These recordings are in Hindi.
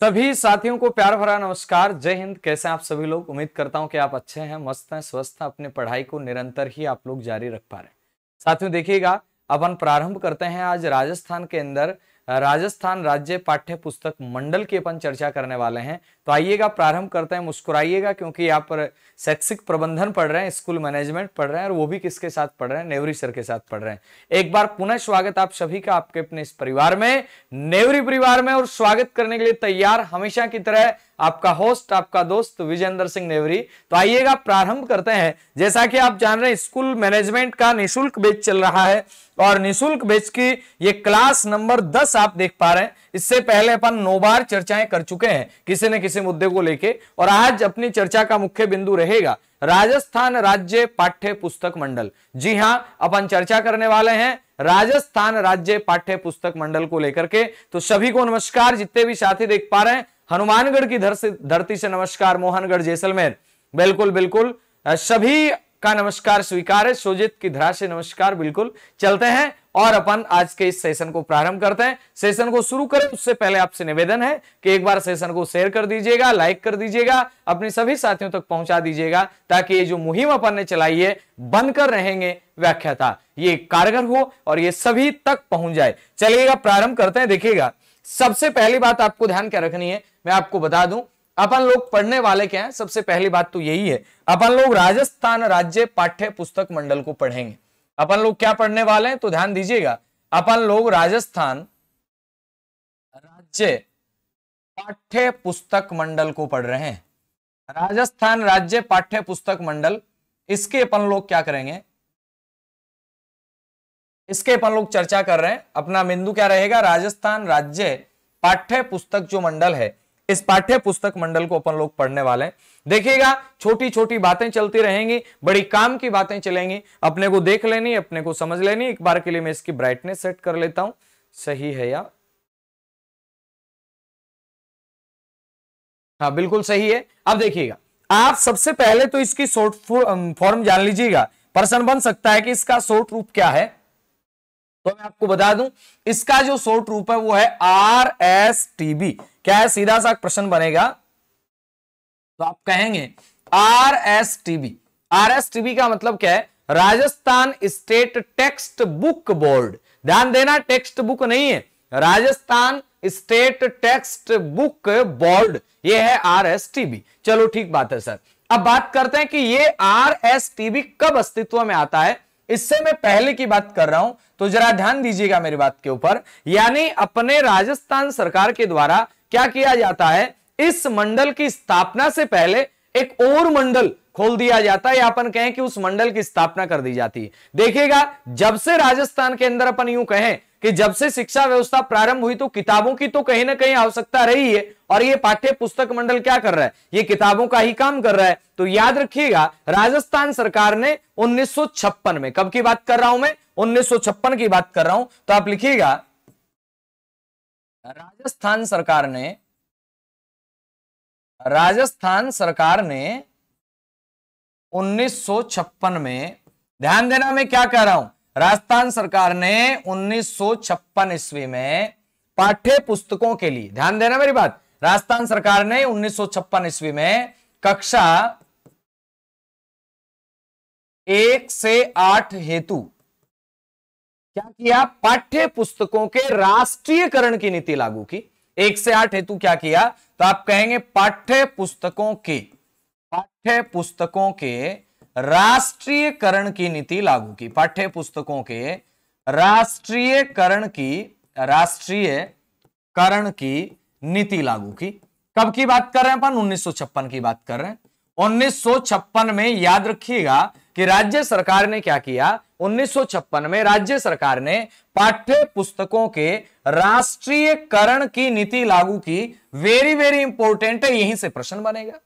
सभी साथियों को प्यार भरा नमस्कार जय हिंद कैसे आप सभी लोग उम्मीद करता हूं कि आप अच्छे हैं मस्त हैं स्वस्थ हैं अपने पढ़ाई को निरंतर ही आप लोग जारी रख पा रहे हैं साथियों देखिएगा अपन प्रारंभ करते हैं आज राजस्थान के अंदर राजस्थान राज्य पाठ्य पुस्तक मंडल की अपन चर्चा करने वाले हैं तो आइएगा प्रारंभ करते हैं मुस्कुराइएगा क्योंकि आप शैक्षिक प्रबंधन पढ़ रहे हैं स्कूल मैनेजमेंट पढ़ रहे हैं और वो भी किसके साथ पढ़ रहे हैं नेवरी सर के साथ पढ़ रहे हैं एक बार पुनः स्वागत आप सभी का आपके अपने इस परिवार में नेवरी परिवार में और स्वागत करने के लिए तैयार हमेशा की तरह आपका होस्ट आपका दोस्त विजेंद्र सिंह नेवरी तो आइएगा प्रारंभ करते हैं जैसा कि आप जान रहे हैं स्कूल मैनेजमेंट का निःशुल्क बेच चल रहा है और निःशुल्क बेच की ये क्लास नंबर दस आप देख पा रहे हैं इससे पहले अपन नौ बार चर्चाएं कर चुके हैं किसी न किसी मुद्दे को लेके और आज अपनी चर्चा का मुख्य बिंदु रहेगा राजस्थान राज्य पाठ्य पुस्तक मंडल जी हां अपन चर्चा करने वाले हैं राजस्थान राज्य पाठ्य पुस्तक मंडल को लेकर के तो सभी को नमस्कार जितने भी साथी देख पा रहे हैं हनुमानगढ़ की धरती से नमस्कार मोहनगढ़ जैसलमेर बिल्कुल बिल्कुल सभी का नमस्कार स्वीकार है सोजित की धरा से नमस्कार बिल्कुल चलते हैं और अपन आज के इस सेशन को प्रारंभ करते हैं सेशन को शुरू करें उससे पहले आपसे निवेदन है कि एक बार सेशन को शेयर कर दीजिएगा लाइक कर दीजिएगा अपने सभी साथियों तक पहुंचा दीजिएगा ताकि ये जो मुहिम अपन ने चलाई है बनकर रहेंगे व्याख्याता ये कारगर हो और ये सभी तक पहुंच जाए चलिएगा प्रारंभ करते हैं देखिएगा सबसे पहली बात आपको ध्यान क्या रखनी है मैं आपको बता दूं अपन लोग पढ़ने वाले क्या है सबसे पहली बात तो यही है अपन लोग राजस्थान राज्य पाठ्य पुस्तक मंडल को पढ़ेंगे अपन लोग क्या पढ़ने वाले हैं तो ध्यान दीजिएगा अपन लोग राजस्थान राज्य पाठ्य पुस्तक मंडल को पढ़ रहे हैं राजस्थान राज्य पाठ्य पुस्तक मंडल इसके अपन लोग क्या करेंगे इसके अपन लोग चर्चा कर रहे हैं अपना बिंदु क्या रहेगा राजस्थान राज्य पाठ्य पुस्तक जो मंडल है इस पाठ्य पुस्तक मंडल को अपन लोग पढ़ने वाले हैं देखिएगा छोटी छोटी बातें चलती रहेंगी बड़ी काम की बातें चलेंगी अपने को देख लेनी अपने को समझ लेनी एक बार के लिए मैं इसकी ब्राइटनेस सेट कर लेता हूं सही है या हाँ बिल्कुल सही है अब देखिएगा आप सबसे पहले तो इसकी शोर्ट फॉर्म जान लीजिएगा पर्सन बन सकता है कि इसका शोर्ट रूप क्या है तो मैं आपको बता दूं इसका जो शोर्ट रूप है वो है आर एस टी बी क्या है सीधा सा प्रश्न बनेगा तो आप कहेंगे R S T B R S T B का मतलब क्या है Rajasthan state text book board ध्यान देना टेक्स्ट बुक नहीं है Rajasthan state text book board ये है आर एस टीबी चलो ठीक बात है सर अब बात करते हैं कि ये आर एस टीबी कब अस्तित्व में आता है इससे मैं पहले की बात कर रहा हूं तो जरा ध्यान दीजिएगा मेरी बात के ऊपर यानी अपने राजस्थान सरकार के द्वारा क्या किया जाता है इस मंडल की स्थापना से पहले एक और मंडल खोल दिया जाता है या अपन कहें कि उस मंडल की स्थापना कर दी जाती है देखिएगा जब से राजस्थान के अंदर अपन यूं कहें कि जब से शिक्षा व्यवस्था प्रारंभ हुई तो किताबों की तो कहीं ना कहीं आवश्यकता रही है और ये पाठ्य पुस्तक मंडल क्या कर रहा है ये किताबों का ही काम कर रहा है तो याद रखिएगा राजस्थान सरकार ने 1956 में कब की बात कर रहा हूं मैं 1956 की बात कर रहा हूं तो आप लिखिएगा राजस्थान सरकार ने राजस्थान सरकार ने उन्नीस में ध्यान देना मैं क्या कह रहा हूं राजस्थान सरकार ने उन्नीस ईस्वी में पाठ्य पुस्तकों के लिए ध्यान देना मेरी बात राजस्थान सरकार ने उन्नीस ईस्वी में कक्षा एक से आठ हेतु क्या किया पाठ्य पुस्तकों के राष्ट्रीयकरण की नीति लागू की एक से आठ हेतु क्या किया तो आप कहेंगे पाठ्य पुस्तकों के पाठ्य पुस्तकों के राष्ट्रीयकरण की नीति लागू की पाठ्य पुस्तकों के राष्ट्रीयकरण की राष्ट्रीयकरण की नीति लागू की कब की बात कर रहे हैं अपन उन्नीस की बात कर रहे हैं 1956 में याद रखिएगा कि राज्य सरकार ने क्या किया 1956 में राज्य सरकार ने पाठ्य पुस्तकों के राष्ट्रीयकरण की नीति लागू की वेरी वेरी इंपॉर्टेंट है यहीं से प्रश्न बनेगा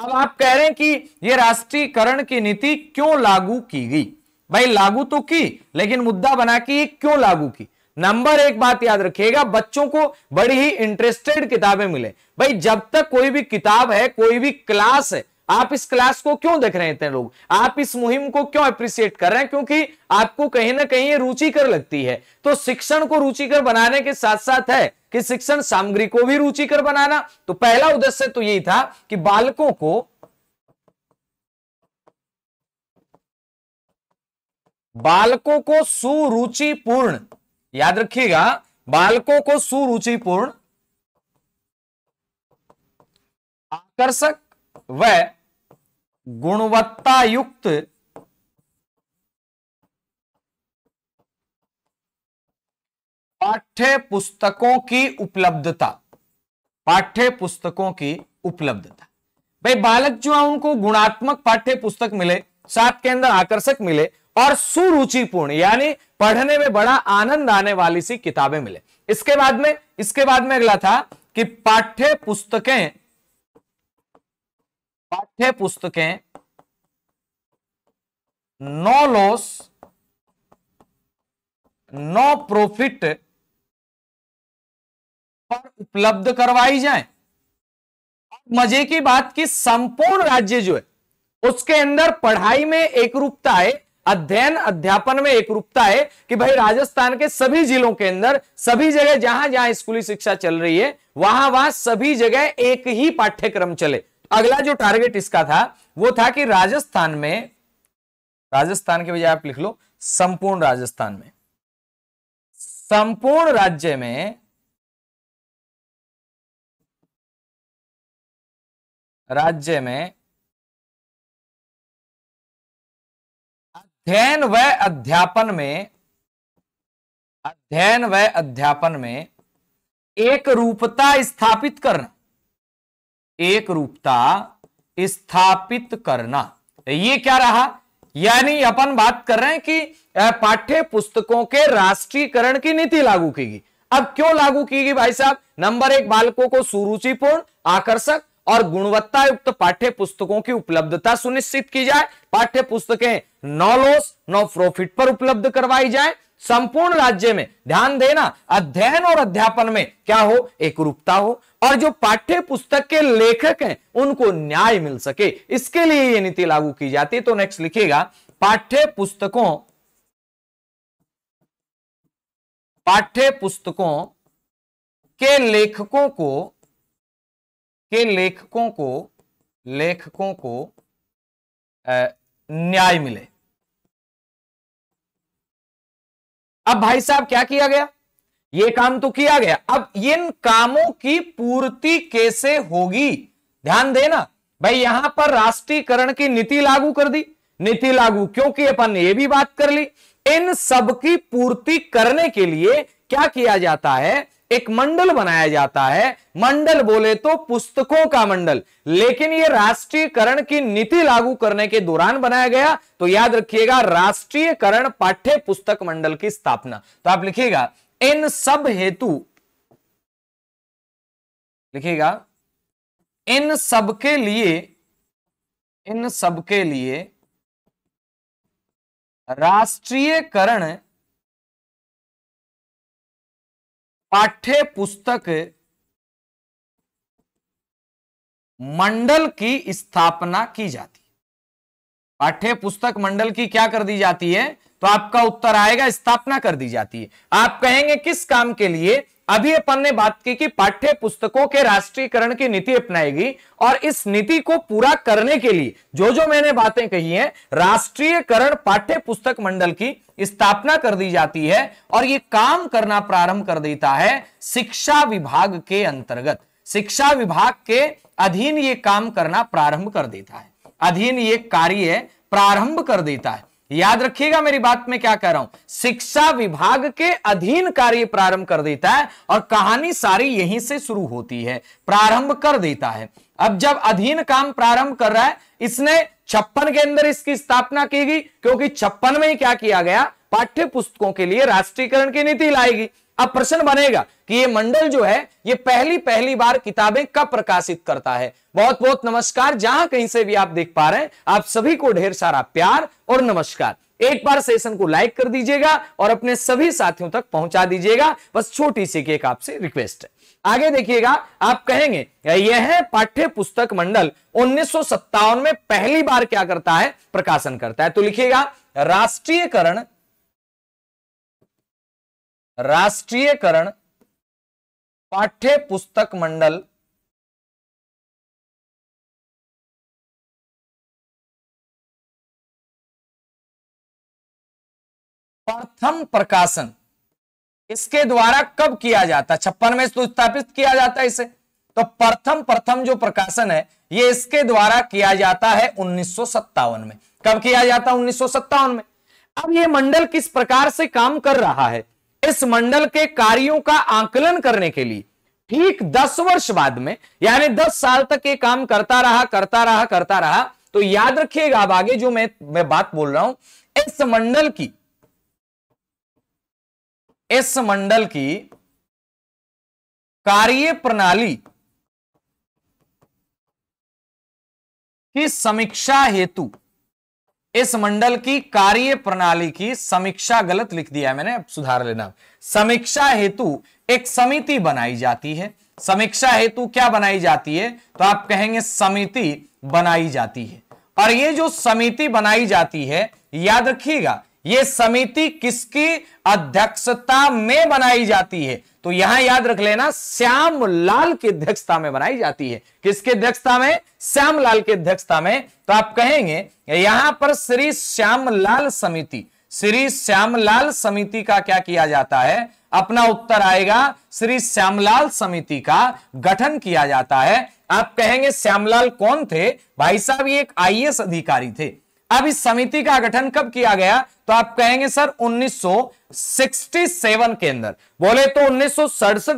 अब आप कह रहे हैं कि ये राष्ट्रीयकरण की नीति क्यों लागू की गई भाई लागू तो की लेकिन मुद्दा बना कि ये क्यों लागू की नंबर एक बात याद रखिएगा बच्चों को बड़ी ही इंटरेस्टेड किताबें मिले भाई जब तक कोई भी किताब है कोई भी क्लास है आप इस क्लास को क्यों देख रहे हैं लोग आप इस मुहिम को क्यों अप्रिशिएट कर रहे हैं क्योंकि आपको कहीं ना कहीं रुचि रुचिकर लगती है तो शिक्षण को रुचिकर बनाने के साथ साथ है कि शिक्षण सामग्री को भी रुचिकर बनाना तो पहला उद्देश्य तो यही था कि बालकों को बालकों को सुरुचिपूर्ण याद रखिएगा बालकों को सुरुचिपूर्ण आकर्षक वह गुणवत्ता युक्त पाठ्य पुस्तकों की उपलब्धता पाठ्य पुस्तकों की उपलब्धता भाई बालक जो है उनको गुणात्मक पाठ्य पुस्तक मिले साथ के अंदर आकर्षक मिले और सुरुचिपूर्ण यानी पढ़ने में बड़ा आनंद आने वाली सी किताबें मिले इसके बाद में इसके बाद में अगला था कि पाठ्य पुस्तकें पाठ्य पुस्तकें नो लॉस नो प्रॉफिट पर उपलब्ध करवाई जाए मजे की बात की संपूर्ण राज्य जो है उसके अंदर पढ़ाई में एक रूपता है अध्ययन अध्यापन में एक रूपता है कि भाई राजस्थान के सभी जिलों के अंदर सभी जगह जहां जहां स्कूली शिक्षा चल रही है वहां वहां सभी जगह एक ही पाठ्यक्रम चले अगला जो टारगेट इसका था वो था कि राजस्थान में राजस्थान के बजाय आप लिख लो संपूर्ण राजस्थान में संपूर्ण राज्य में राज्य में अध्ययन व अध्यापन में अध्ययन व अध्यापन में एक रूपता स्थापित करना एक रूपता स्थापित करना तो ये क्या रहा यानी अपन बात कर रहे हैं कि पाठ्य पुस्तकों के राष्ट्रीयकरण की नीति लागू की गई अब क्यों लागू की गई भाई साहब नंबर एक बालकों को सुरुचिपूर्ण आकर्षक और गुणवत्ता युक्त पाठ्य पुस्तकों की उपलब्धता सुनिश्चित की जाए पाठ्य पुस्तकें नो लॉस नो प्रॉफिट पर उपलब्ध करवाई जाए संपूर्ण राज्य में ध्यान देना अध्ययन और अध्यापन में क्या हो एक रूपता हो और जो पाठ्य पुस्तक के लेखक हैं उनको न्याय मिल सके इसके लिए यह नीति लागू की जाती है तो नेक्स्ट लिखिएगा पाठ्य पुस्तकों पाठ्य पुस्तकों के लेखकों को के लेखकों को लेखकों को न्याय मिले अब भाई साहब क्या किया गया ये काम तो किया गया अब इन कामों की पूर्ति कैसे होगी ध्यान देना भाई यहां पर राष्ट्रीयकरण की नीति लागू कर दी नीति लागू क्योंकि अपन ने यह भी बात कर ली इन सब की पूर्ति करने के लिए क्या किया जाता है एक मंडल बनाया जाता है मंडल बोले तो पुस्तकों का मंडल लेकिन यह राष्ट्रीयकरण की नीति लागू करने के दौरान बनाया गया तो याद रखिएगा राष्ट्रीयकरण पाठ्य पुस्तक मंडल की स्थापना तो आप लिखिएगा इन सब हेतु लिखिएगा इन सब के लिए इन सब के लिए राष्ट्रीयकरण पाठ्य पुस्तक मंडल की स्थापना की जाती है पाठ्य पुस्तक मंडल की क्या कर दी जाती है तो आपका उत्तर आएगा स्थापना कर दी जाती है आप कहेंगे किस काम के लिए अभी अपन ने बात की कि पाठ्य पुस्तकों के राष्ट्रीयकरण की नीति अपनाएगी और इस नीति को पूरा करने के लिए जो जो मैंने बातें कही हैं राष्ट्रीयकरण पाठ्य पुस्तक मंडल की स्थापना कर दी जाती है और ये काम करना प्रारंभ कर देता है शिक्षा विभाग के अंतर्गत शिक्षा विभाग के अधीन ये काम करना प्रारंभ कर देता है अधीन ये कार्य प्रारंभ कर देता है याद रखिएगा मेरी बात में क्या कह रहा हूं शिक्षा विभाग के अधीन कार्य प्रारंभ कर देता है और कहानी सारी यहीं से शुरू होती है प्रारंभ कर देता है अब जब अधीन काम प्रारंभ कर रहा है इसने छप्पन के अंदर इसकी स्थापना की गई क्योंकि छप्पन में ही क्या किया गया पाठ्य पुस्तकों के लिए राष्ट्रीयकरण की नीति लाएगी अब प्रश्न बनेगा कि ये मंडल जो है ये पहली पहली बार किताबें कब प्रकाशित करता है बहुत बहुत नमस्कार जहां कहीं से भी आप देख पा रहे हैं आप सभी को ढेर सारा प्यार और नमस्कार एक बार सेशन को लाइक कर दीजिएगा और अपने सभी साथियों तक पहुंचा दीजिएगा बस छोटी सी एक आपसे रिक्वेस्ट है आगे देखिएगा आप कहेंगे यह पाठ्य पुस्तक मंडल उन्नीस में पहली बार क्या करता है प्रकाशन करता है तो लिखिएगा राष्ट्रीयकरण राष्ट्रीयकरण पाठ्य पुस्तक मंडल प्रथम प्रकाशन इसके द्वारा कब किया जाता छप्पन में तो स्थापित किया जाता है इसे तो प्रथम प्रथम जो प्रकाशन है ये इसके द्वारा किया जाता है उन्नीस में कब किया जाता है उन्नीस में अब ये मंडल किस प्रकार से काम कर रहा है इस मंडल के कार्यों का आकलन करने के लिए ठीक दस वर्ष बाद में यानी दस साल तक ये काम करता रहा करता रहा करता रहा तो याद रखिएगा आप आगे जो मैं मैं बात बोल रहा हूं इस मंडल की इस मंडल की कार्य प्रणाली की समीक्षा हेतु इस मंडल की कार्य प्रणाली की समीक्षा गलत लिख दिया है मैंने अब सुधार लेना समीक्षा हेतु एक समिति बनाई जाती है समीक्षा हेतु क्या बनाई जाती है तो आप कहेंगे समिति बनाई जाती है और ये जो समिति बनाई जाती है याद रखिएगा ये समिति किसकी अध्यक्षता में बनाई जाती है तो यहां याद रख लेना श्याम लाल की अध्यक्षता में बनाई जाती है किसके अध्यक्षता में श्याम लाल की अध्यक्षता में तो आप कहेंगे यहां पर श्री श्याम लाल समिति श्री श्यामलाल समिति का क्या किया जाता है अपना उत्तर आएगा श्री श्यामलाल समिति का गठन किया जाता है आप कहेंगे श्यामलाल कौन थे भाई साहब ये एक आईएएस अधिकारी थे अब इस समिति का गठन कब किया गया तो आप कहेंगे सर 1967 के अंदर बोले तो उन्नीस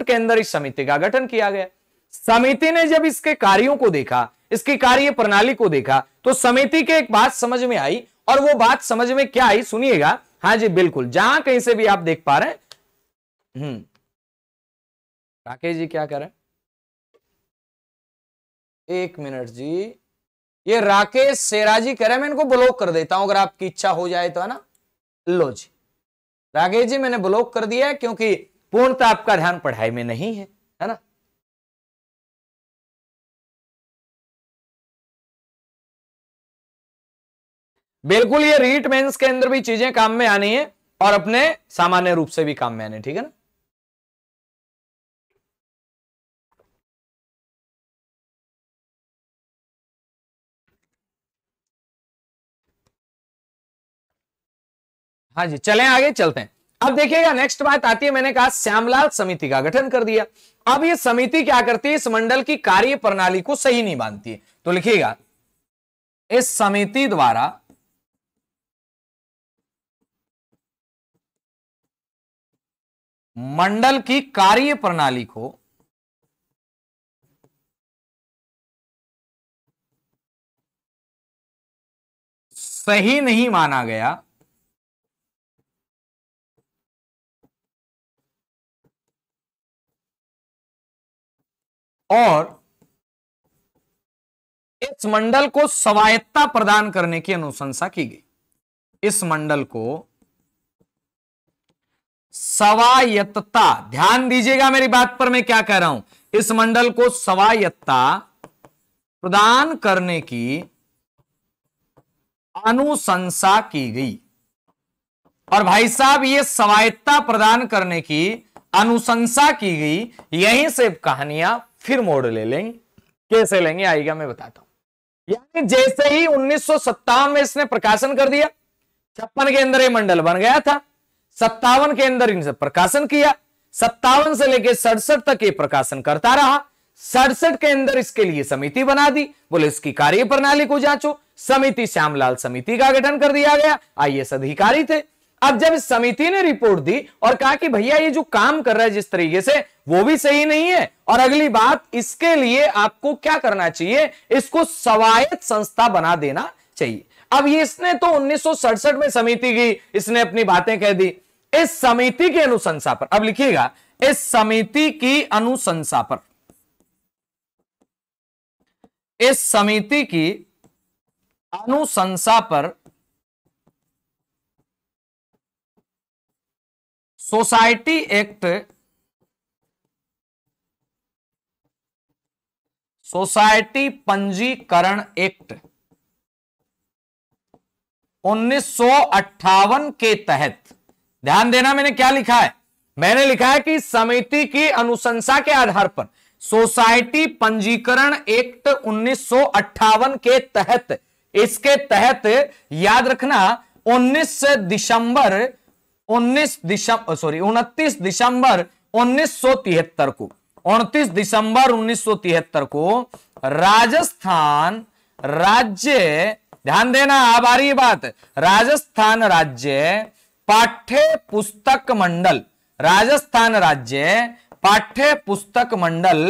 के अंदर इस समिति का गठन किया गया समिति ने जब इसके कार्यों को देखा इसकी कार्य प्रणाली को देखा तो समिति के एक बात समझ में आई और वो बात समझ में क्या आई सुनिएगा हाँ जी बिल्कुल जहां कहीं से भी आप देख पा रहे हैं हम्म। राकेश जी क्या करें एक मिनट जी ये राकेश सेराजी कह रहे हैं मैं इनको ब्लॉक कर देता हूं अगर आपकी इच्छा हो जाए तो है ना लो जी राकेश जी मैंने ब्लॉक कर दिया है क्योंकि पूर्णता आपका ध्यान पढ़ाई में नहीं है है ना बिल्कुल ये रीट मेंस के अंदर भी चीजें काम में आनी है और अपने सामान्य रूप से भी काम में आने ठीक है ना हाँ जी चले आगे चलते हैं अब देखिएगा नेक्स्ट बात आती है मैंने कहा श्यामलाल समिति का गठन कर दिया अब ये समिति क्या करती है इस मंडल की कार्य प्रणाली को सही नहीं मानती है तो लिखिएगा इस समिति द्वारा मंडल की कार्य प्रणाली को सही नहीं माना गया और इस मंडल को स्वायत्ता प्रदान करने की अनुशंसा की गई इस मंडल को स्वायत्ता ध्यान दीजिएगा मेरी बात पर मैं क्या कह रहा हूं इस मंडल को स्वायत्ता प्रदान करने की अनुशंसा की गई और भाई साहब ये स्वायत्ता प्रदान करने की अनुशंसा की गई यहीं से कहानियां फिर मोड़ ले लेंगे कैसे लेंगे आएगा मैं बताता हूं यानी जैसे ही उन्नीस में इसने प्रकाशन कर दिया छप्पन के अंदर यह मंडल बन गया था सत्तावन के अंदर इनसे प्रकाशन किया सत्तावन से लेकर सड़सठ तक ये प्रकाशन करता रहा सड़सठ के अंदर इसके लिए समिति बना दी बोले इसकी कार्य प्रणाली को जांचो समिति श्यामलाल समिति का गठन कर दिया गया आई अधिकारी थे अब जब समिति ने रिपोर्ट दी और कहा कि भैया ये जो काम कर रहा है जिस तरीके से वो भी सही नहीं है और अगली बात इसके लिए आपको क्या करना चाहिए इसको स्वायत्त संस्था बना देना चाहिए अब ये इसने तो उन्नीस में समिति की इसने अपनी बातें कह दी इस समिति की अनुशंसा पर अब लिखिएगा इस समिति की अनुशंसा पर इस समिति की अनुशंसा पर सोसाइटी एक्ट सोसाइटी पंजीकरण एक्ट उन्नीस के तहत ध्यान देना मैंने क्या लिखा है मैंने लिखा है कि समिति की अनुशंसा के आधार पर सोसाइटी पंजीकरण एक्ट उन्नीस के तहत इसके तहत याद रखना 19 दिसंबर 19 दिसंबर सॉरी उनतीस दिसंबर 1973 को 29 दिसंबर 1973 को राजस्थान राज्य ध्यान देना अब आ रही बात राजस्थान राज्य पाठ्य पुस्तक मंडल राजस्थान राज्य पाठ्य पुस्तक मंडल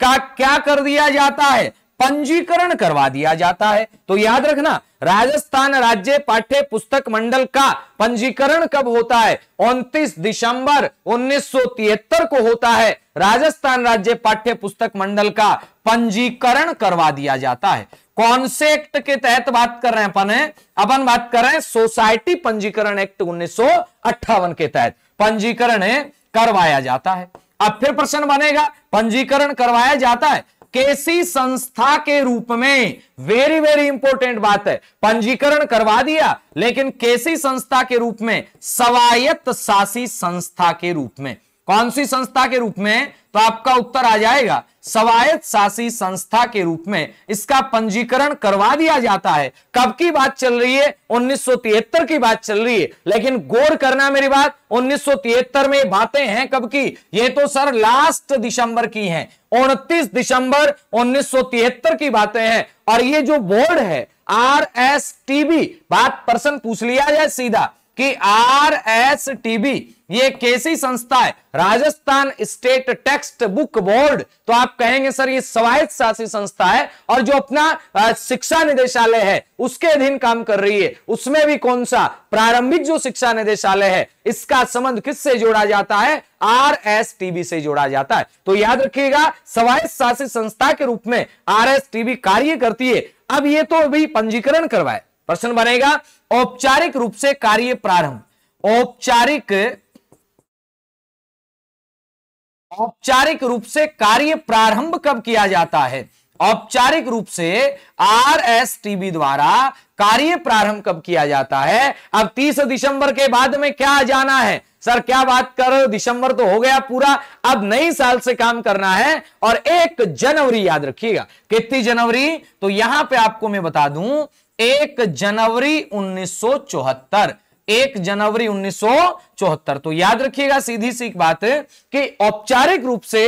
का क्या कर दिया जाता है पंजीकरण करवा दिया जाता है तो याद रखना राजस्थान राज्य पाठ्य पुस्तक मंडल का पंजीकरण कब होता है 29 दिसंबर 1973 को होता है राजस्थान राज्य पाठ्य पुस्तक मंडल का पंजीकरण करवा दिया जाता है कॉन्सेप्ट के तहत बात कर रहे हैं अपन है अपन बात कर रहे हैं सोसाइटी पंजीकरण एक्ट उन्नीस के तहत पंजीकरण करवाया जाता है अब फिर प्रश्न बनेगा पंजीकरण करवाया जाता है केसी संस्था के रूप में वेरी वेरी इंपॉर्टेंट बात है पंजीकरण करवा दिया लेकिन केसी संस्था के रूप में स्वायत्त शासी संस्था के रूप में कौन सी संस्था के रूप में तो आपका उत्तर आ जाएगा स्वायत्त शासी संस्था के रूप में इसका पंजीकरण करवा दिया जाता है कब की बात चल रही है उन्नीस की बात चल रही है लेकिन गौर करना मेरी बात उन्नीस में बातें हैं कब की ये तो सर लास्ट दिसंबर की हैं उनतीस दिसंबर उन्नीस की बातें हैं और ये जो बोर्ड है आर एस टी बी बात पर्सन पूछ लिया जाए सीधा कि आर एस टीबी ये कैसी संस्था है Rajasthan state text book board तो आप कहेंगे सर ये स्वायत्त शासी संस्था है और जो अपना शिक्षा निदेशालय है उसके अधीन काम कर रही है उसमें भी कौन सा प्रारंभिक जो शिक्षा निदेशालय है इसका संबंध किससे जोड़ा जाता है आर एस टी बी से जोड़ा जाता है तो याद रखिएगा स्वायत्त शासी संस्था के रूप में आर एस टी बी कार्य करती है अब ये तो अभी पंजीकरण करवाए प्रश्न बनेगा औपचारिक रूप से कार्य प्रारंभ औपचारिक औपचारिक रूप से कार्य प्रारंभ कब किया जाता है औपचारिक रूप से आरएसटीबी द्वारा कार्य प्रारंभ कब किया जाता है अब 30 दिसंबर के बाद में क्या आ जाना है सर क्या बात कर रहे हो दिसंबर तो हो गया पूरा अब नई साल से काम करना है और एक जनवरी याद रखिएगा कितनी जनवरी तो यहां पे आपको मैं बता दूं एक जनवरी 1974 एक जनवरी 1974 तो याद रखिएगा सीधी सी बात कि औपचारिक रूप से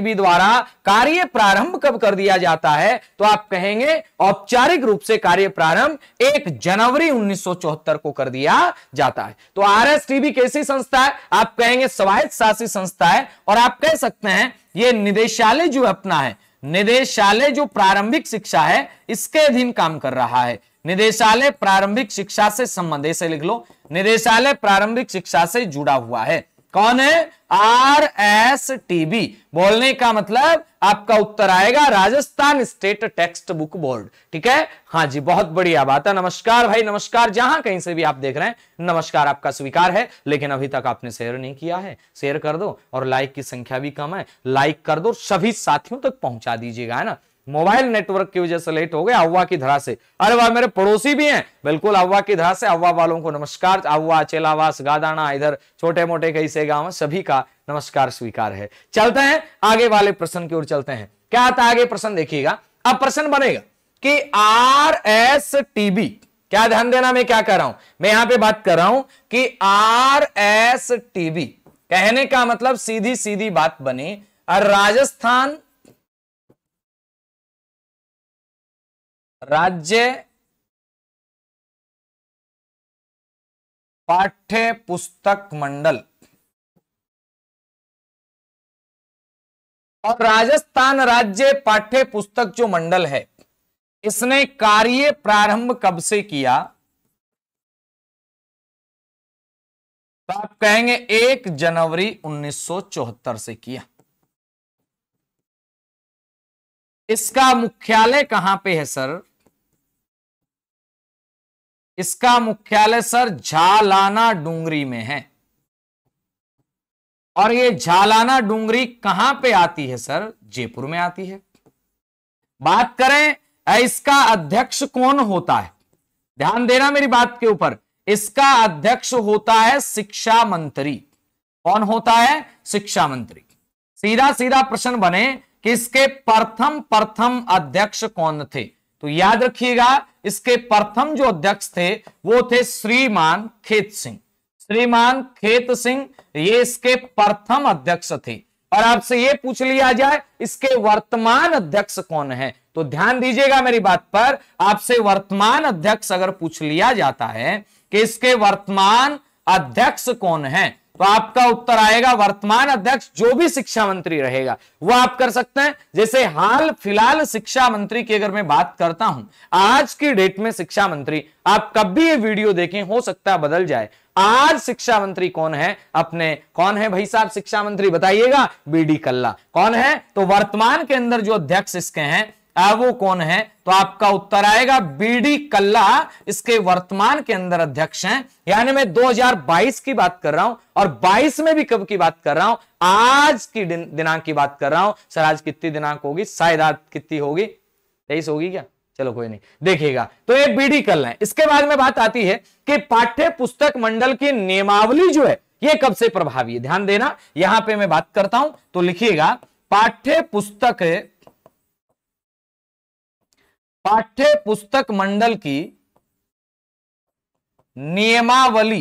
बी द्वारा कार्य प्रारंभ कब कर दिया जाता है तो आप कहेंगे औपचारिक रूप से कार्य प्रारंभ एक जनवरी 1974 को कर दिया जाता है तो आरएसटीबी कैसी संस्था है आप कहेंगे स्वायत्त शासी संस्था है और आप कह सकते हैं ये निदेशालय जो अपना है निदेशालय जो प्रारंभिक शिक्षा है इसके अधीन काम कर रहा है निदेशालय प्रारंभिक शिक्षा से संबंधित ऐसे लिख लो निदेशालय प्रारंभिक शिक्षा से जुड़ा हुआ है कौन है आर एस टीबी बोलने का मतलब आपका उत्तर आएगा Rajasthan state text book board ठीक है हाँ जी बहुत बढ़िया बात है नमस्कार भाई नमस्कार जहां कहीं से भी आप देख रहे हैं नमस्कार आपका स्वीकार है लेकिन अभी तक आपने शेयर नहीं किया है शेयर कर दो और लाइक की संख्या भी कम है लाइक कर दो सभी साथियों तक पहुंचा दीजिएगा है ना मोबाइल नेटवर्क की वजह से लेट हो गए अव्वा की धरा से अरे वाह मेरे पड़ोसी भी हैं बिल्कुल अव्वा की धरा से अव्वा वालों को नमस्कार अव्वा चेलावास गादाना इधर छोटे मोटे कई से गांव सभी का नमस्कार स्वीकार है चलते हैं आगे वाले प्रश्न की ओर चलते हैं क्या आता आगे प्रश्न देखिएगा अब प्रश्न बनेगा कि आर एस टीबी क्या ध्यान देना मैं क्या कर रहा हूं मैं यहां पर बात कर रहा हूं कि आर एस टीबी कहने का मतलब सीधी सीधी बात बने राजस्थान राज्य पाठ्य पुस्तक मंडल और राजस्थान राज्य पाठ्य पुस्तक जो मंडल है इसने कार्य प्रारंभ कब से किया तो आप कहेंगे एक जनवरी 1974 से किया इसका मुख्यालय कहां पे है सर इसका मुख्यालय सर झालाना डूंगरी में है और ये झालाना डूंगरी कहां पे आती है सर जयपुर में आती है बात करें इसका अध्यक्ष कौन होता है ध्यान देना मेरी बात के ऊपर इसका अध्यक्ष होता है शिक्षा मंत्री कौन होता है शिक्षा मंत्री सीधा सीधा प्रश्न बने कि इसके प्रथम प्रथम अध्यक्ष कौन थे तो याद रखिएगा इसके प्रथम जो अध्यक्ष थे वो थे श्रीमान खेत सिंह श्रीमान खेत सिंह ये इसके प्रथम अध्यक्ष थे और आपसे ये पूछ लिया जाए इसके वर्तमान अध्यक्ष कौन है तो ध्यान दीजिएगा मेरी बात पर आपसे वर्तमान अध्यक्ष अगर पूछ लिया जाता है कि इसके वर्तमान अध्यक्ष कौन है तो आपका उत्तर आएगा वर्तमान अध्यक्ष जो भी शिक्षा मंत्री रहेगा वह आप कर सकते हैं जैसे हाल फिलहाल शिक्षा मंत्री की अगर मैं बात करता हूं आज की डेट में शिक्षा मंत्री आप कब भी ये वीडियो देखें हो सकता है बदल जाए आज शिक्षा मंत्री कौन है अपने कौन है भाई साहब शिक्षा मंत्री बताइएगा बीडी कल्ला कौन है तो वर्तमान के अंदर जो अध्यक्ष इसके हैं वो कौन है तो आपका उत्तर आएगा बीडी कल्ला इसके वर्तमान के अंदर अध्यक्ष हैं यानी मैं 2022 की बात कर रहा हूं और 22 में भी कब की बात कर रहा हूं आज की दिन, दिनांक की बात कर रहा हूं सर आज कितनी दिनांक होगी शायद आज कितनी होगी तेईस होगी क्या चलो कोई नहीं देखिएगा तो ये बीडी कल्ला है इसके बाद में बात आती है कि पाठ्य पुस्तक मंडल की नियमावली जो है ये कब से प्रभावी है ध्यान देना यहां पे मैं बात करता हूं तो लिखिएगा पाठ्य पुस्तक पाठ्य पुस्तक मंडल की नियमावली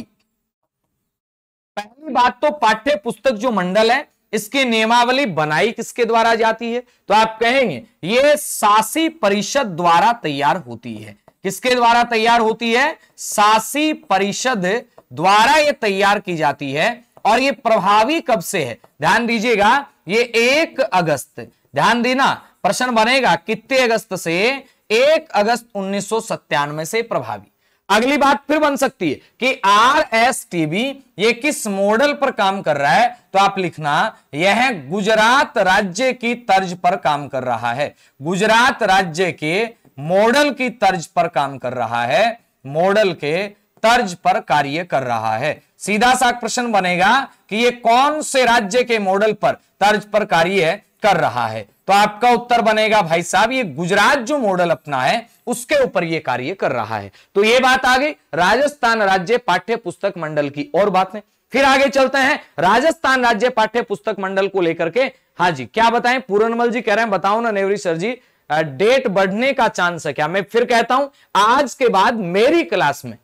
पहली बात तो पाठ्य पुस्तक जो मंडल है इसकी नियमावली बनाई किसके द्वारा जाती है तो आप कहेंगे ये शासी परिषद द्वारा तैयार होती है किसके द्वारा तैयार होती है शासी परिषद द्वारा ये तैयार की जाती है और ये प्रभावी कब से है ध्यान दीजिएगा ये एक अगस्त ध्यान देना प्रश्न बनेगा कितने अगस्त से एक अगस्त उन्नीस से प्रभावी अगली बात फिर बन सकती है कि आर एस टीबी ये किस मॉडल पर काम कर रहा है तो आप लिखना यह गुजरात राज्य की तर्ज पर काम कर रहा है गुजरात राज्य के मॉडल की तर्ज पर काम कर रहा है मॉडल के तर्ज पर कार्य कर रहा है सीधा सा प्रश्न बनेगा कि यह कौन से राज्य के मॉडल पर तर्ज पर कार्य कर रहा है तो आपका उत्तर बनेगा भाई साहब ये गुजरात जो मॉडल अपना है उसके ऊपर ये कार्य कर रहा है तो ये बात आ गई राजस्थान राज्य पाठ्य पुस्तक मंडल की और बात फिर आगे चलते हैं राजस्थान राज्य पाठ्य पुस्तक मंडल को लेकर के हाँ जी क्या बताएं पूरनमल जी कह रहे हैं बताओ ना नेवरी सर जी डेट बढ़ने का चांस है क्या मैं फिर कहता हूं आज के बाद मेरी क्लास में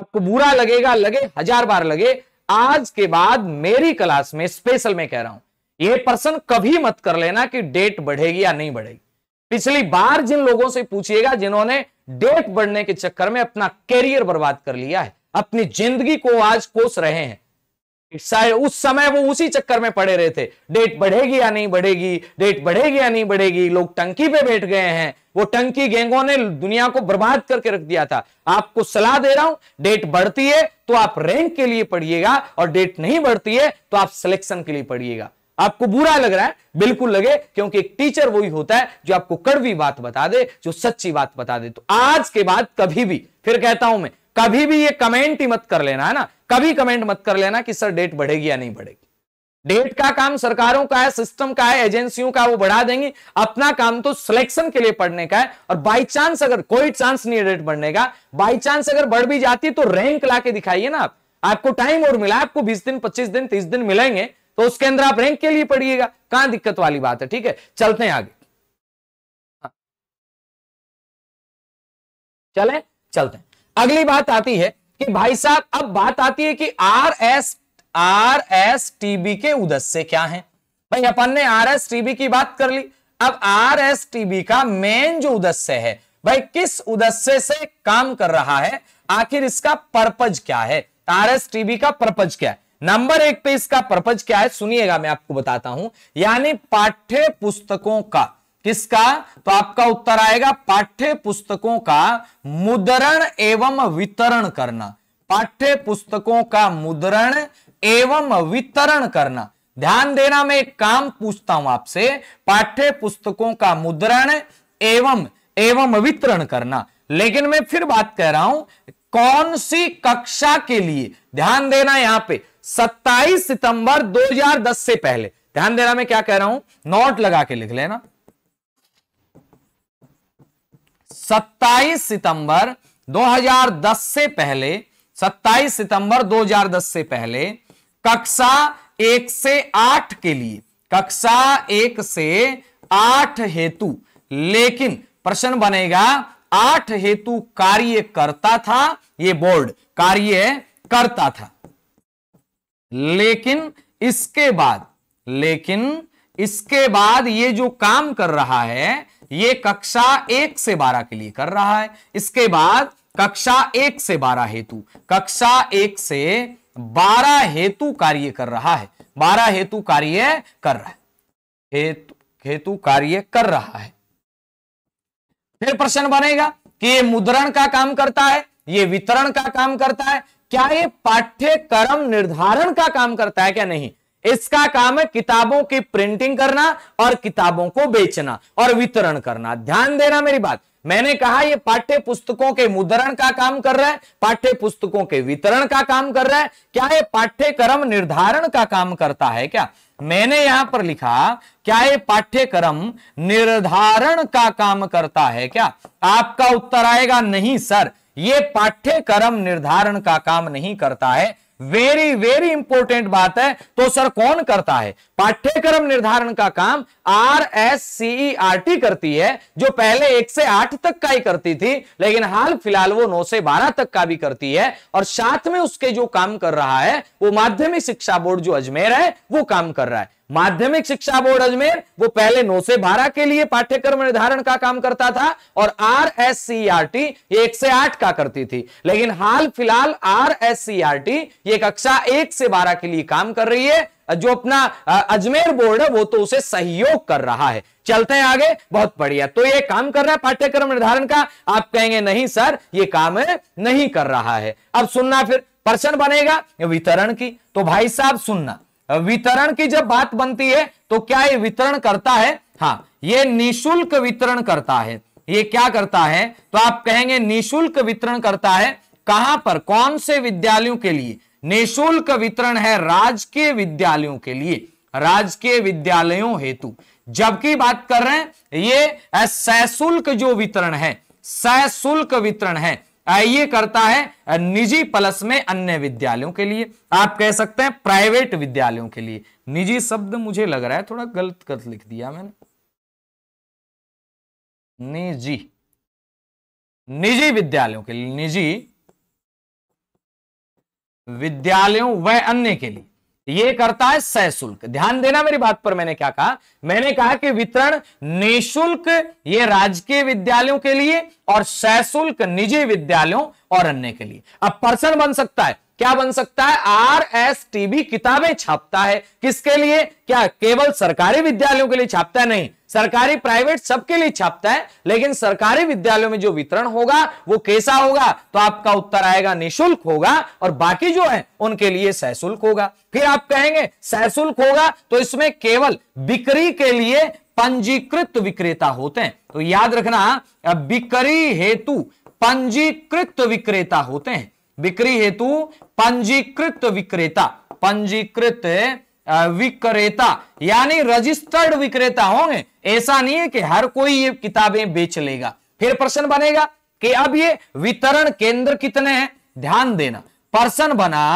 आपको बुरा लगेगा लगे हजार बार लगे आज के बाद मेरी क्लास में स्पेशल में कह रहा हूं ये पर्सन कभी मत कर लेना कि डेट बढ़ेगी या नहीं बढ़ेगी पिछली बार जिन लोगों से पूछिएगा जिन्होंने डेट बढ़ने के चक्कर में अपना कैरियर बर्बाद कर लिया है अपनी जिंदगी को आज कोस रहे हैं उस समय वो उसी चक्कर में पड़े रहे थे डेट बढ़ेगी या नहीं बढ़ेगी डेट बढ़ेगी या नहीं बढ़ेगी लोग टंकी पे बैठ गए हैं वो टंकी गैंगों ने दुनिया को बर्बाद करके रख दिया था आपको सलाह दे रहा हूं डेट बढ़ती है तो आप रैंक के लिए पढ़िएगा और डेट नहीं बढ़ती है तो आप सिलेक्शन के लिए पढ़िएगा आपको बुरा लग रहा है बिल्कुल लगे क्योंकि एक टीचर वही होता है जो आपको कड़वी बात बता दे जो सच्ची बात बता दे तो आज के बाद कभी भी फिर कहता हूं मैं कभी भी ये कमेंट ही मत कर लेना है ना कभी कमेंट मत कर लेना कि सर डेट बढ़ेगी या नहीं बढ़ेगी डेट का काम सरकारों का है सिस्टम का है एजेंसियों का वो बढ़ा देंगी अपना काम तो सिलेक्शन के लिए पढ़ने का है और बाई चांस अगर कोई चांस नहीं है डेट बढ़ने का बाई चांस अगर बढ़ भी जाती है तो रैंक ला के दिखाइए ना आप आपको टाइम और मिला आपको 20 दिन 25 दिन 30 दिन मिलेंगे तो उसके अंदर आप रैंक के लिए पढ़िएगा कहां दिक्कत वाली बात है ठीक है चलते हैं आगे हाँ। चले चलते हैं अगली बात आती है कि भाई साहब अब बात आती है कि R S R S T B के उदस्य क्या है भाई अपन ने आर एस टीबी की बात कर ली अब आर एस टीबी का मेन जो उदस्य है भाई किस उदस्य से काम कर रहा है आखिर इसका पर्पज क्या है आर एस टीबी का पर्पज क्या है नंबर एक पे इसका पर्पज क्या है सुनिएगा मैं आपको बताता हूं यानी पाठ्य पुस्तकों का किसका तो आपका उत्तर आएगा पाठ्य पुस्तकों का मुद्रण एवं वितरण करना पाठ्य पुस्तकों का मुद्रण एवं वितरण करना ध्यान देना मैं एक काम पूछता हूं आपसे पाठ्य पुस्तकों का मुद्रण एवं एवं वितरण करना लेकिन मैं फिर बात कह रहा हूं कौन सी कक्षा के लिए ध्यान देना यहां पे 27 सितंबर 2010 से पहले ध्यान देना मैं क्या कह रहा हूं नोट लगा के लिख लेना 27 सितंबर 2010 से पहले 27 सितंबर 2010 से पहले कक्षा एक से आठ के लिए कक्षा एक से आठ हेतु लेकिन प्रश्न बनेगा आठ हेतु कार्य करता था ये बोर्ड कार्य करता था लेकिन इसके बाद लेकिन इसके बाद ये जो काम कर रहा है ये कक्षा एक से बारह के लिए कर रहा है इसके बाद कक्षा एक से बारह हेतु कक्षा एक से बारह हेतु कार्य कर रहा है बारह हेतु कार्य कर रहा है हेतु हेतु कार्य कर रहा है फिर प्रश्न बनेगा कि ये मुद्रण का काम करता है ये वितरण का काम करता है क्या ये पाठ्यक्रम निर्धारण का काम करता है क्या नहीं इसका काम है किताबों की प्रिंटिंग करना और किताबों को बेचना और वितरण करना ध्यान देना मेरी बात मैंने कहा ये पाठ्य पुस्तकों के मुद्रण का काम कर रहा है पाठ्य पुस्तकों के वितरण का काम कर रहा है क्या ये पाठ्यक्रम निर्धारण का काम करता है क्या मैंने यहां पर लिखा क्या ये पाठ्यक्रम निर्धारण का काम करता है क्या आपका उत्तर आएगा नहीं सर ये पाठ्यक्रम निर्धारण का काम नहीं करता है वेरी वेरी इंपॉर्टेंट बात है तो सर कौन करता है पाठ्यक्रम निर्धारण का काम आर एस आर टी करती है जो पहले एक से आठ तक का ही करती थी लेकिन हाल फिलहाल वो नौ से बारह तक का भी करती है और साथ में उसके जो काम कर रहा है वो माध्यमिक शिक्षा बोर्ड जो अजमेर है वो काम कर रहा है माध्यमिक शिक्षा बोर्ड अजमेर वो पहले नौ से बारह के लिए पाठ्यक्रम निर्धारण का काम करता था और R S C R T एक से आठ का करती थी लेकिन हाल फिलहाल R S C R T ये कक्षा एक से बारह के लिए काम कर रही है जो अपना अजमेर बोर्ड है वो तो उसे सहयोग कर रहा है चलते हैं आगे बहुत बढ़िया तो ये काम कर रहा है पाठ्यक्रम निर्धारण का आप कहेंगे नहीं सर ये काम नहीं कर रहा है अब सुनना फिर प्रश्न बनेगा वितरण की तो भाई साहब सुनना वितरण की जब बात बनती है तो क्या ये वितरण करता है हाँ ये निशुल्क वितरण करता है ये क्या करता है तो आप कहेंगे निशुल्क वितरण करता है कहां पर कौन से विद्यालयों के लिए निशुल्क वितरण है राजकीय विद्यालयों के लिए राजकीय विद्यालयों हेतु जबकि बात कर रहे हैं ये सशुल्क जो वितरण है सशुल्क वितरण है ये करता है निजी प्लस में अन्य विद्यालयों के लिए आप कह सकते हैं प्राइवेट विद्यालयों के लिए निजी शब्द मुझे लग रहा है थोड़ा गलत गलत लिख दिया मैंने निजी निजी विद्यालयों के लिए निजी विद्यालयों व अन्य के लिए ये करता है सशुल्क ध्यान देना मेरी बात पर मैंने क्या कहा मैंने कहा कि वितरण निःशुल्क ये राजकीय विद्यालयों के लिए और सशुल्क निजी विद्यालयों और अन्य के लिए अब पर्सन बन सकता है क्या बन सकता है आर एस टीबी किताबें छापता है किसके लिए क्या केवल सरकारी विद्यालयों के लिए छापता है नहीं सरकारी प्राइवेट सबके लिए छापता है लेकिन सरकारी विद्यालयों में जो वितरण होगा वो कैसा होगा तो आपका उत्तर आएगा निशुल्क होगा और बाकी जो है उनके लिए सहशुल्क होगा फिर आप कहेंगे सहशुल्क होगा तो इसमें केवल बिक्री के लिए पंजीकृत विक्रेता होते हैं तो याद रखना बिक्री हेतु पंजीकृत विक्रेता होते हैं बिक्री हेतु पंजीकृत विक्रेता पंजीकृत विक्रेता यानी रजिस्टर्ड विक्रेता होंगे ऐसा नहीं है कि हर कोई ये किताबें बेच लेगा फिर प्रश्न बनेगा कि अब ये वितरण केंद्र कितने हैं ध्यान देना प्रश्न बना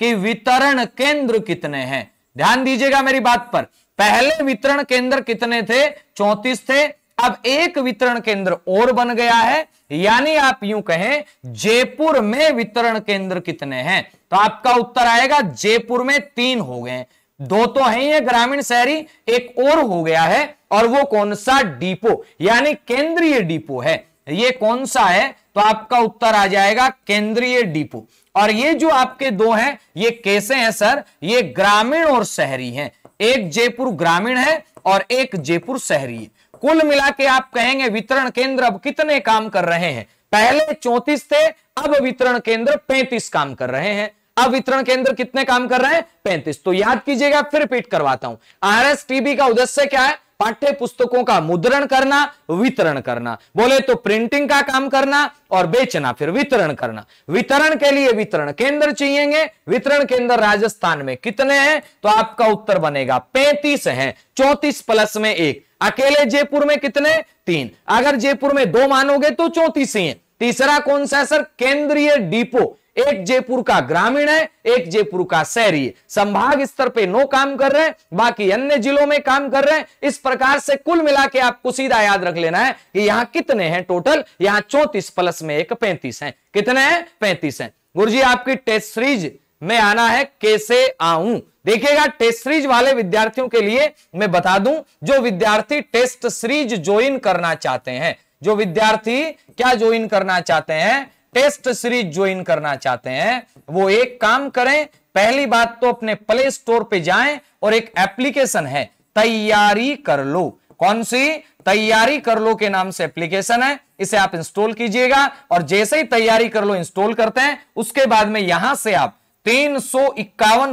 कि वितरण केंद्र कितने हैं ध्यान दीजिएगा मेरी बात पर पहले वितरण केंद्र कितने थे चौतीस थे अब एक वितरण केंद्र और बन गया है यानी आप यूं कहें जयपुर में वितरण केंद्र कितने हैं तो आपका उत्तर आएगा जयपुर में तीन हो गए दो तो हैं ये ग्रामीण शहरी एक और हो गया है और वो कौन सा डिपो यानी केंद्रीय डिपो है ये कौन सा है तो आपका उत्तर आ जाएगा केंद्रीय डिपो और ये जो आपके दो हैं ये कैसे हैं सर ये ग्रामीण और शहरी हैं एक जयपुर ग्रामीण है और एक जयपुर शहरी है कुल मिला के आप कहेंगे वितरण केंद्र अब कितने काम कर रहे हैं पहले चौंतीस थे अब वितरण केंद्र पैंतीस काम कर रहे हैं अब वितरण केंद्र कितने काम कर रहे हैं पैंतीस तो याद कीजिएगा फिर रिपीट करवाता हूं टीबी का उद्देश्य क्या है पाठ्य पुस्तकों का मुद्रण करना वितरण करना बोले तो प्रिंटिंग का काम करना और बेचना फिर वितरण करना वितरण के लिए वितरण केंद्र चाहिए वितरण केंद्र राजस्थान में कितने हैं तो आपका उत्तर बनेगा पैंतीस हैं चौतीस प्लस में एक अकेले जयपुर में कितने तीन अगर जयपुर में दो मानोगे तो चौतीस ही है तीसरा कौन सा सर केंद्रीय डिपो एक जयपुर का ग्रामीण है एक जयपुर का शहरी संभाग स्तर पे नो काम कर रहे हैं बाकी अन्य जिलों में काम कर रहे हैं इस प्रकार से कुल मिला के आपको सीधा याद रख लेना है कि यहां कितने हैं टोटल यहाँ चौतीस प्लस में एक पैंतीस है कितने हैं पैंतीस है गुरु जी आपकी टेस्ट सीरीज में आना है कैसे आऊं देखिएगा टेस्ट सीरीज वाले विद्यार्थियों के लिए मैं बता दूं जो विद्यार्थी टेस्ट सीरीज ज्वाइन करना चाहते हैं जो विद्यार्थी क्या ज्वाइन करना चाहते हैं टेस्ट सीरीज ज्वाइन करना चाहते हैं वो एक काम करें पहली बात तो अपने प्ले स्टोर पे जाएं और एक एप्लीकेशन है तैयारी कर लो कौन सी तैयारी कर लो के नाम से एप्लीकेशन है इसे आप इंस्टॉल कीजिएगा और जैसे ही तैयारी कर लो इंस्टॉल करते हैं उसके बाद में यहां से आप तीन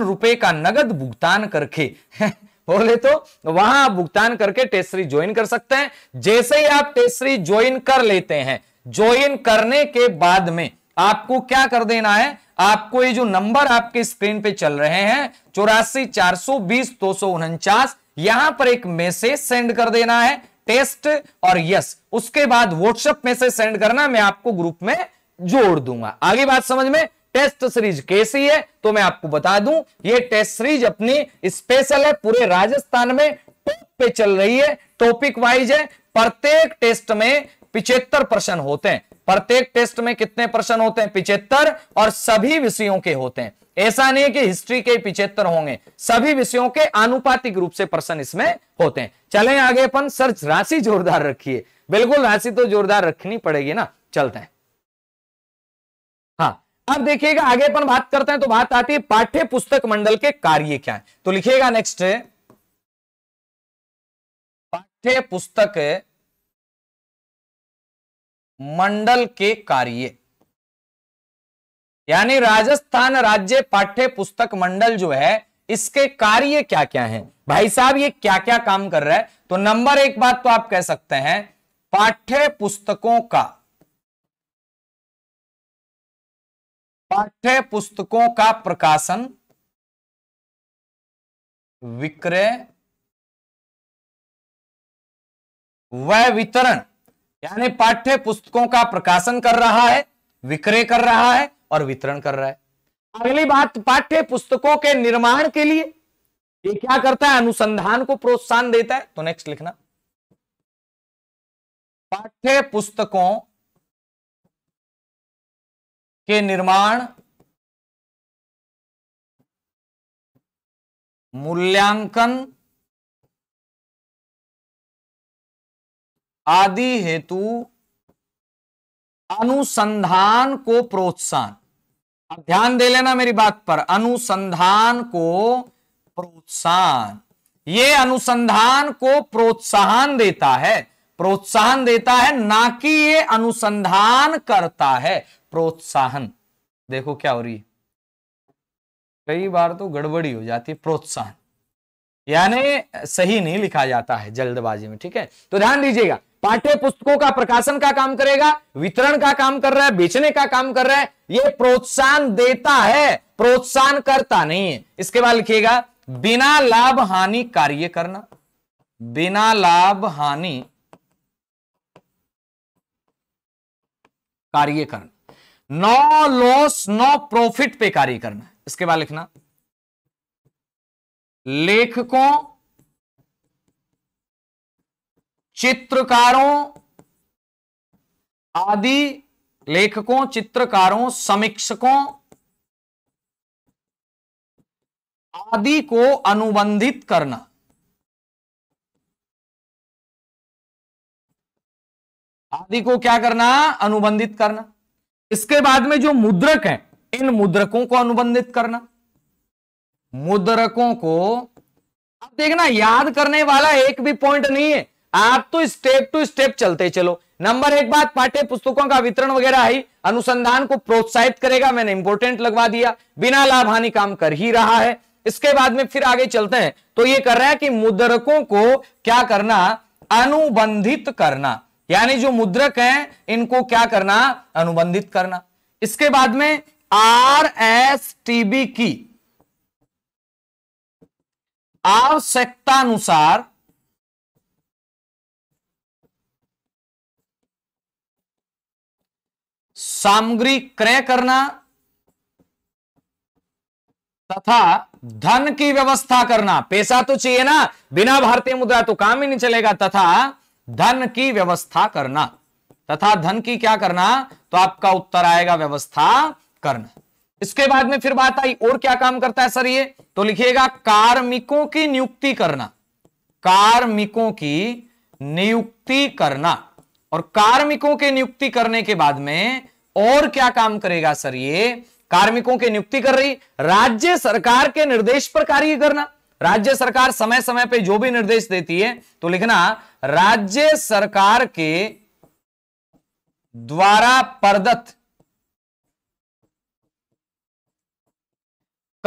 रुपए का नगद भुगतान करके बोले तो वहां आप भुगतान करके टेस्ट सीरीज ज्वाइन कर सकते हैं जैसे ही आप टेस्ट सीरीज ज्वाइन कर लेते हैं ज्वाइन करने के बाद में आपको क्या कर देना है आपको ये जो नंबर आपके स्क्रीन पे चल रहे हैं चौरासी चार सौ बीस दो सौ उनचास यहां पर एक मैसेज सेंड कर देना है टेस्ट और यस उसके बाद व्हाट्सएप मैसेज सेंड करना मैं आपको ग्रुप में जोड़ दूंगा आगे बात समझ में टेस्ट सीरीज कैसी है तो मैं आपको बता दूं ये टेस्ट सीरीज अपनी स्पेशल है पूरे राजस्थान में टॉप पे चल रही है टॉपिक वाइज है प्रत्येक टेस्ट में पिछहत्तर प्रश्न होते हैं प्रत्येक टेस्ट में कितने प्रश्न होते हैं पिछहत्तर और सभी विषयों के होते हैं ऐसा नहीं है कि हिस्ट्री के पिछहत्तर होंगे सभी विषयों के आनुपातिक रूप से प्रश्न इसमें होते हैं चले आगे अपन सर राशि जोरदार रखिए बिल्कुल राशि तो जोरदार रखनी पड़ेगी ना चलते हैं हाँ अब देखिएगा आगे अपन बात करते हैं तो बात आती है पाठ्य पुस्तक मंडल के कार्य क्या है तो लिखिएगा नेक्स्ट पाठ्य पुस्तक मंडल के कार्य यानी राजस्थान राज्य पाठ्य पुस्तक मंडल जो है इसके कार्य क्या क्या हैं भाई साहब ये क्या क्या काम कर रहा है तो नंबर एक बात तो आप कह सकते हैं पाठ्य पुस्तकों का पाठ्य पुस्तकों का प्रकाशन विक्रय व वितरण यानी पाठ्य पुस्तकों का प्रकाशन कर रहा है विक्रय कर रहा है और वितरण कर रहा है अगली बात पाठ्य पुस्तकों के निर्माण के लिए ये क्या करता है अनुसंधान को प्रोत्साहन देता है तो नेक्स्ट लिखना पाठ्य पुस्तकों के निर्माण मूल्यांकन आदि हेतु अनुसंधान को प्रोत्साहन अब ध्यान दे लेना मेरी बात पर अनुसंधान को प्रोत्साहन ये अनुसंधान को प्रोत्साहन देता है प्रोत्साहन देता है ना कि ये अनुसंधान करता है प्रोत्साहन देखो क्या हो रही है कई बार तो गड़बड़ी हो जाती है प्रोत्साहन यानी सही नहीं लिखा जाता है जल्दबाजी में ठीक है तो ध्यान दीजिएगा पाठ्य पुस्तकों का प्रकाशन का काम करेगा वितरण का काम कर रहा है बेचने का काम कर रहा है यह प्रोत्साहन देता है प्रोत्साहन करता नहीं है इसके बाद लिखिएगा बिना लाभ हानि कार्य करना बिना लाभ हानि कार्य करना नो लॉस नो प्रॉफिट पे कार्य करना इसके बाद लिखना लेखकों चित्रकारों आदि लेखकों चित्रकारों समीक्षकों आदि को अनुबंधित करना आदि को क्या करना अनुबंधित करना इसके बाद में जो मुद्रक है इन मुद्रकों को अनुबंधित करना मुद्रकों को अब देखना याद करने वाला एक भी पॉइंट नहीं है आप तो स्टेप टू स्टेप चलते चलो नंबर एक बात पाठ्य पुस्तकों का वितरण वगैरह ही अनुसंधान को प्रोत्साहित करेगा मैंने इंपोर्टेंट लगवा दिया बिना लाभ हानि काम कर ही रहा है इसके बाद में फिर आगे चलते हैं तो ये कर रहा है कि मुद्रकों को क्या करना अनुबंधित करना यानी जो मुद्रक हैं इनको क्या करना अनुबंधित करना इसके बाद में आर एस टीबी की आवश्यकता अनुसार सामग्री क्रय करना तथा धन की व्यवस्था करना पैसा तो चाहिए ना बिना भारतीय मुद्रा तो काम ही नहीं चलेगा तथा धन की व्यवस्था करना तथा धन की क्या करना तो आपका उत्तर आएगा व्यवस्था करना इसके बाद में फिर बात आई और क्या काम करता है सर ये तो लिखिएगा कार्मिकों की नियुक्ति करना कार्मिकों की नियुक्ति करना और कार्मिकों के नियुक्ति करने के बाद में और क्या काम करेगा सर ये कार्मिकों की नियुक्ति कर रही राज्य सरकार के निर्देश पर कार्य करना राज्य सरकार समय समय पे जो भी निर्देश देती है तो लिखना राज्य सरकार के द्वारा प्रदत्त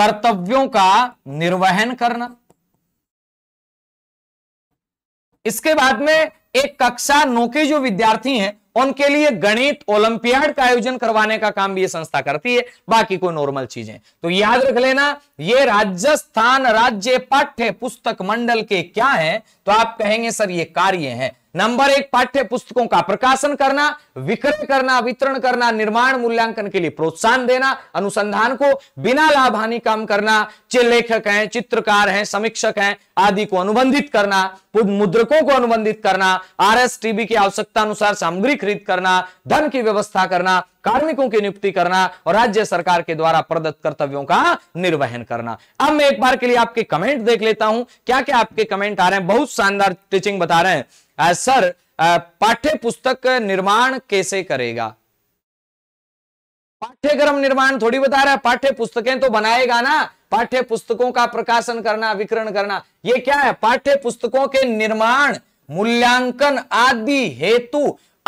कर्तव्यों का निर्वहन करना इसके बाद में एक कक्षा नौ के जो विद्यार्थी हैं उनके लिए गणित ओलंपियाड का आयोजन करवाने का काम भी ये संस्था करती है बाकी कोई नॉर्मल चीजें तो याद रख लेना ये राजस्थान राज्य पाठ्य पुस्तक मंडल के क्या है तो आप कहेंगे सर ये कार्य है नंबर एक पाठ्य पुस्तकों का प्रकाशन करना विक्रय करना वितरण करना निर्माण मूल्यांकन के लिए प्रोत्साहन देना अनुसंधान को बिना लाभ हानि काम करना लेखक हैं चित्रकार हैं समीक्षक हैं आदि को अनुबंधित करना मुद्रकों को अनुबंधित करना आरएसटीबी की आवश्यकता अनुसार सामग्री खरीद करना धन की व्यवस्था करना कार्मिकों की नियुक्ति करना और राज्य सरकार के द्वारा प्रदत्त कर्तव्यों का निर्वहन करना अब मैं एक बार के लिए आपके कमेंट देख लेता हूं क्या क्या आपके कमेंट आ रहे हैं बहुत शानदार टीचिंग बता रहे हैं आ, सर पाठ्य पुस्तक निर्माण कैसे करेगा पाठ्यक्रम निर्माण थोड़ी बता रहा है पाठ्य पुस्तकें तो बनाएगा ना पाठ्य पुस्तकों का प्रकाशन करना विकरण करना यह क्या है पाठ्य पुस्तकों के निर्माण मूल्यांकन आदि हेतु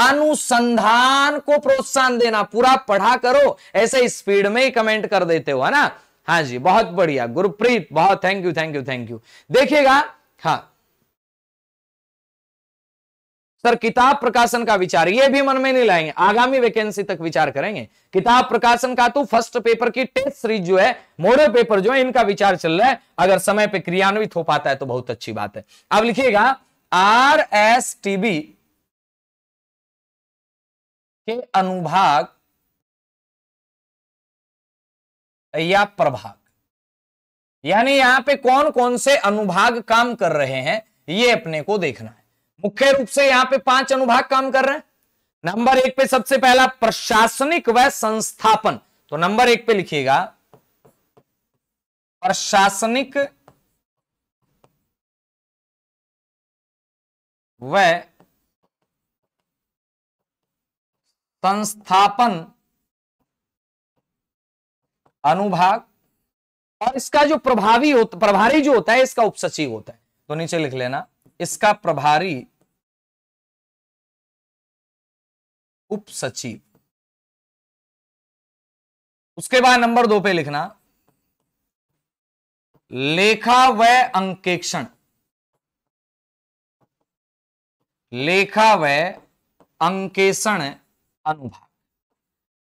अनुसंधान को प्रोत्साहन देना पूरा पढ़ा करो ऐसे स्पीड में ही कमेंट कर देते हो है ना हाँ जी बहुत बढ़िया गुरप्रीत बहुत thank you thank you thank you देखिएगा हाँ सर किताब प्रकाशन का विचार ये भी मन में नहीं लाएंगे आगामी वैकेंसी तक विचार करेंगे किताब प्रकाशन का तो फर्स्ट पेपर की टेस्ट सीरीज जो है मोडल पेपर जो है इनका विचार चल रहा है अगर समय पर क्रियान्वित हो पाता है तो बहुत अच्छी बात है अब लिखिएगा आर एस टीबी के अनुभाग या प्रभाग यानी यहां पे कौन कौन से अनुभाग काम कर रहे हैं ये अपने को देखना है मुख्य रूप से यहां पे पांच अनुभाग काम कर रहे हैं नंबर एक पे सबसे पहला प्रशासनिक व संस्थापन तो नंबर एक पे लिखिएगा प्रशासनिक व संस्थापन अनुभाग और इसका जो प्रभावी होता प्रभारी जो होता है इसका उपसचिव होता है तो नीचे लिख लेना इसका प्रभारी उप सचिव उसके बाद नंबर दो पे लिखना लेखा व अंकेक्षण लेखा व अंकेषण अनुभाग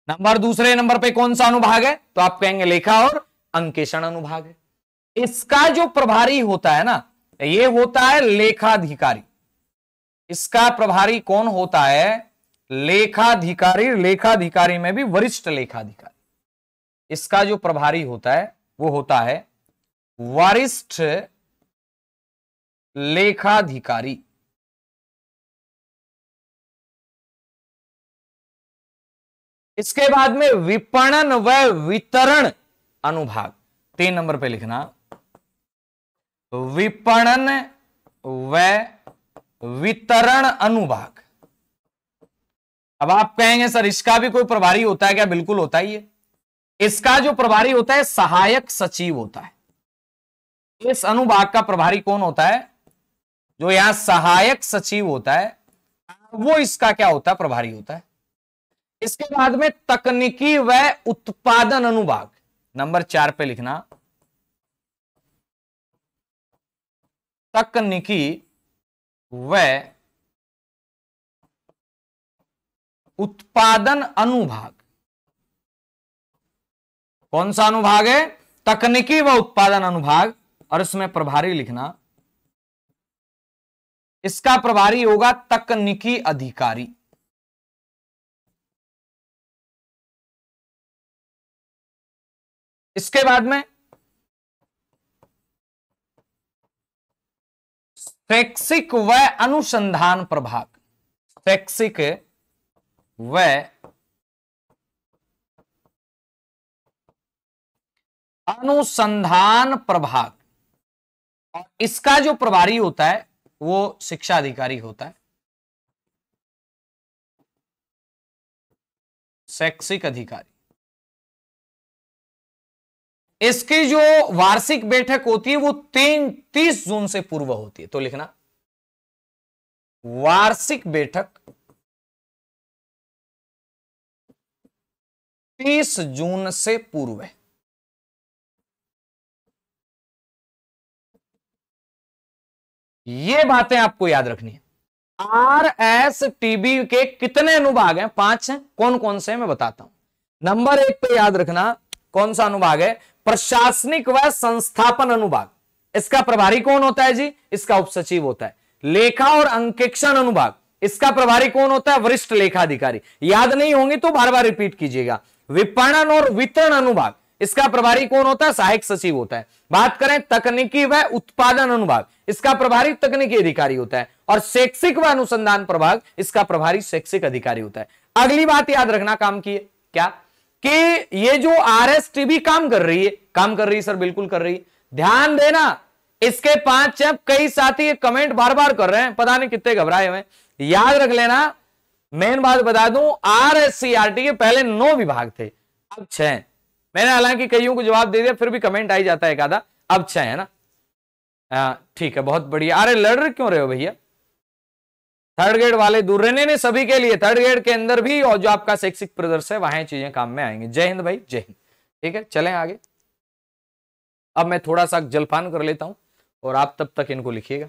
नंबर दूसरे नंबर पे कौन सा अनुभाग है तो आप कहेंगे लेखा और अंकेषण अनुभाग है इसका जो प्रभारी होता है ना ये होता है लेखाधिकारी इसका प्रभारी कौन होता है लेखाधिकारी लेखाधिकारी में भी वरिष्ठ लेखाधिकारी इसका जो प्रभारी होता है वो होता है वरिष्ठ लेखाधिकारी इसके बाद में विपणन व वितरण अनुभाग तीन नंबर पे लिखना विपणन व वितरण अनुभाग अब आप कहेंगे सर इसका भी कोई प्रभारी होता है क्या बिल्कुल होता ही है इसका जो प्रभारी होता है सहायक सचिव होता है इस अनुभाग का प्रभारी कौन होता है जो यहां सहायक सचिव होता है वो इसका क्या होता है प्रभारी होता है इसके बाद में तकनीकी व उत्पादन अनुभाग नंबर चार पे लिखना तकनीकी व उत्पादन अनुभाग कौन सा अनुभाग है तकनीकी व उत्पादन अनुभाग और इसमें प्रभारी लिखना इसका प्रभारी होगा तकनीकी अधिकारी इसके बाद में शैक्षिक व अनुसंधान प्रभाग शैक्षिक व अनुसंधान प्रभाग और इसका जो प्रभारी होता है वो शिक्षा अधिकारी होता है शैक्षिक अधिकारी इसकी जो वार्षिक बैठक होती है वो तीन तीस जून से पूर्व होती है तो लिखना वार्षिक बैठक तीस जून से पूर्व है ये बातें आपको याद रखनी है आर एस टीबी के कितने अनुभाग हैं पांच हैं कौन कौन से हैं मैं बताता हूं नंबर एक पे याद रखना कौन सा अनुभाग है प्रशासनिक व संस्थापन अनुभाग इसका प्रभारी कौन होता है जी इसका उपसचिव होता है लेखा और अंकेक्षण अनुभाग इसका प्रभारी कौन होता है वरिष्ठ लेखा अधिकारी याद नहीं होंगे तो बार बार रिपीट कीजिएगा विपणन और वितरण अनुभाग इसका प्रभारी कौन होता है सहायक सचिव होता है बात करें तकनीकी व उत्पादन अनुभाग इसका प्रभारी तकनीकी अधिकारी होता है और शैक्षिक व अनुसंधान प्रभाग इसका प्रभारी शैक्षिक अधिकारी होता है अगली बात याद रखना काम की क्या कि ये जो आर एस टीबी काम कर रही है काम कर रही है सर बिल्कुल कर रही है ध्यान देना इसके पांच चैप कई साथी कमेंट बार बार कर रहे हैं पता नहीं कितने घबराए हुए याद रख लेना मेन बात बता दूं R S C R T के पहले नौ विभाग थे अब छह मैंने हालांकि कईयों को जवाब दे दिया फिर भी कमेंट आई जाता है एक आधा अब छह है ना हाँ, ठीक है बहुत बढ़िया अरे लड़ रहे क्यों रहे हो भैया थर्ड ग्रेड वाले दूर रहने ने सभी के लिए थर्ड ग्रेड के अंदर भी और जो आपका शैक्षिक प्रदर्श है वहां चीजें काम में आएंगे जय हिंद भाई जय हिंद ठीक है चले आगे अब मैं थोड़ा सा जलपान कर लेता हूं और आप तब तक इनको लिखिएगा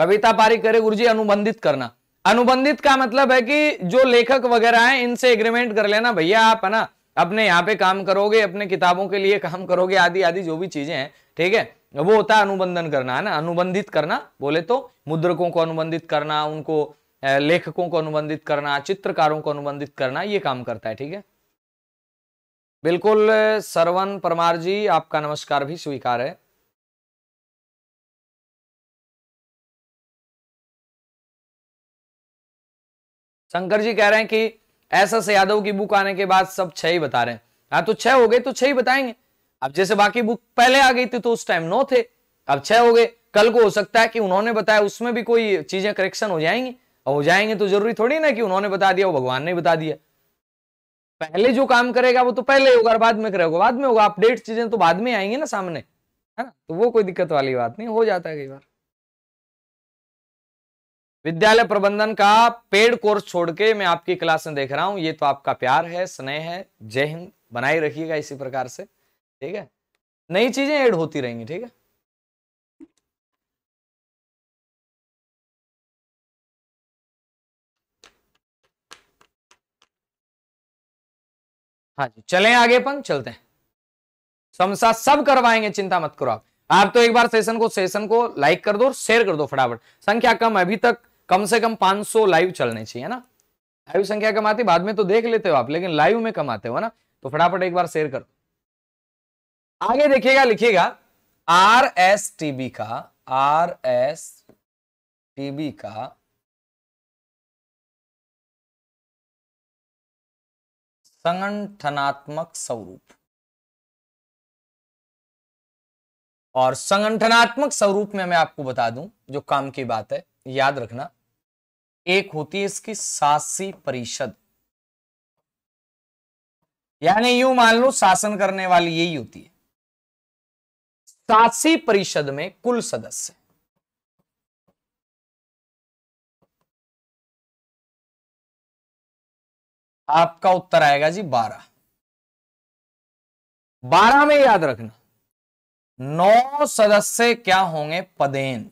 कविता करे गुरु जी अनुबंधित करना अनुबंधित का मतलब है कि जो लेखक वगैरह हैं इनसे एग्रीमेंट कर लेना भैया आप है ना अपने यहाँ पे काम करोगे अपने किताबों के लिए काम करोगे आदि आदि जो भी चीजें हैं ठीक है वो होता है अनुबंधन करना है ना अनुबंधित करना बोले तो मुद्रकों को अनुबंधित करना उनको लेखकों को अनुबंधित करना चित्रकारों को अनुबंधित करना ये काम करता है ठीक है बिल्कुल सरवन परमार जी आपका नमस्कार भी स्वीकार है शंकर जी कह रहे हैं कि एस एस यादव की बुक आने के बाद सब छह ही बता रहे हैं हाँ तो छह हो गए तो छह ही बताएंगे अब जैसे बाकी बुक पहले आ गई थी तो उस टाइम नौ थे अब छह हो गए कल को हो सकता है कि उन्होंने बताया उसमें भी कोई चीजें करेक्शन हो जाएंगी और हो जाएंगे तो जरूरी थोड़ी ना कि उन्होंने बता दिया वो भगवान ने बता दिया पहले जो काम करेगा वो तो पहले होगा और बाद में करेगा बाद में होगा अपडेट चीजें तो बाद में आएंगी ना सामने है ना तो वो कोई दिक्कत वाली बात नहीं हो जाता है कई बार विद्यालय प्रबंधन का पेड कोर्स छोड़ के मैं आपकी क्लास में देख रहा हूं ये तो आपका प्यार है स्नेह है जय हिंद बनाए रखिएगा इसी प्रकार से ठीक है नई चीजें ऐड होती रहेंगी ठीक है हाँ जी चलें आगे अपन चलते हैं समसा सब करवाएंगे चिंता मत करो आप आप तो एक बार सेशन को सेशन को लाइक कर दो और शेयर कर दो फटाफट संख्या कम अभी तक कम से कम 500 लाइव चलने चाहिए ना लाइव संख्या कमाती बाद में तो देख लेते हो आप लेकिन लाइव में कमाते हो ना तो फटाफट एक बार शेयर करो आगे देखिएगा लिखिएगा आर एस टीबी का आर एस टीबी का संगठनात्मक स्वरूप और संगठनात्मक स्वरूप में मैं आपको बता दूं जो काम की बात है याद रखना एक होती है इसकी शासी परिषद यानी यूं मान लो शासन करने वाली यही होती है शासी परिषद में कुल सदस्य आपका उत्तर आएगा जी बारह बारह में याद रखना नौ सदस्य क्या होंगे पदेन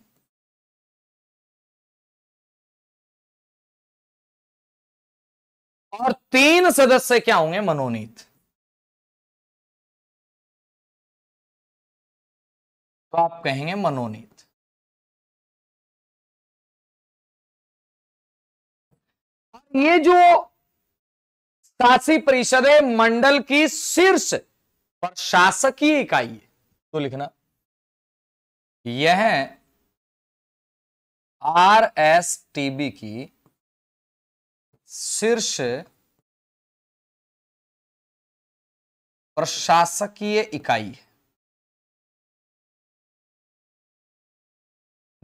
और तीन सदस्य क्या होंगे मनोनीत तो आप कहेंगे मनोनीत ये जो शासी परिषद है मंडल की शीर्ष प्रशासकीय इकाई है तो लिखना यह आर एस टी बी की शीर्ष प्रशासकीय इकाई है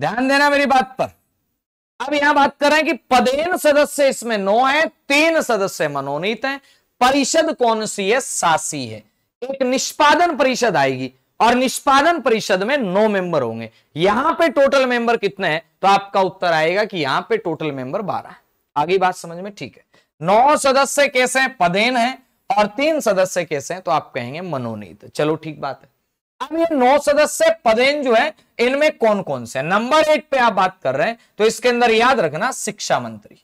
ध्यान देना मेरी बात पर अब यहां बात कर रहे हैं कि पदेन सदस्य इसमें नौ है तीन सदस्य मनोनीत हैं परिषद कौन सी है सासी है एक निष्पादन परिषद आएगी और निष्पादन परिषद में नौ मेंबर होंगे यहां पे टोटल मेंबर कितने हैं तो आपका उत्तर आएगा कि यहां पे टोटल मेंबर बारह आगे बात समझ में ठीक है नौ सदस्य कैसे हैं पदेन है और तीन सदस्य कैसे हैं तो आप कहेंगे मनोनीत चलो ठीक बात है अब ये नौ सदस्य पदेन जो है इनमें कौन कौन से नंबर एक पे आप बात कर रहे हैं तो इसके अंदर याद रखना शिक्षा मंत्री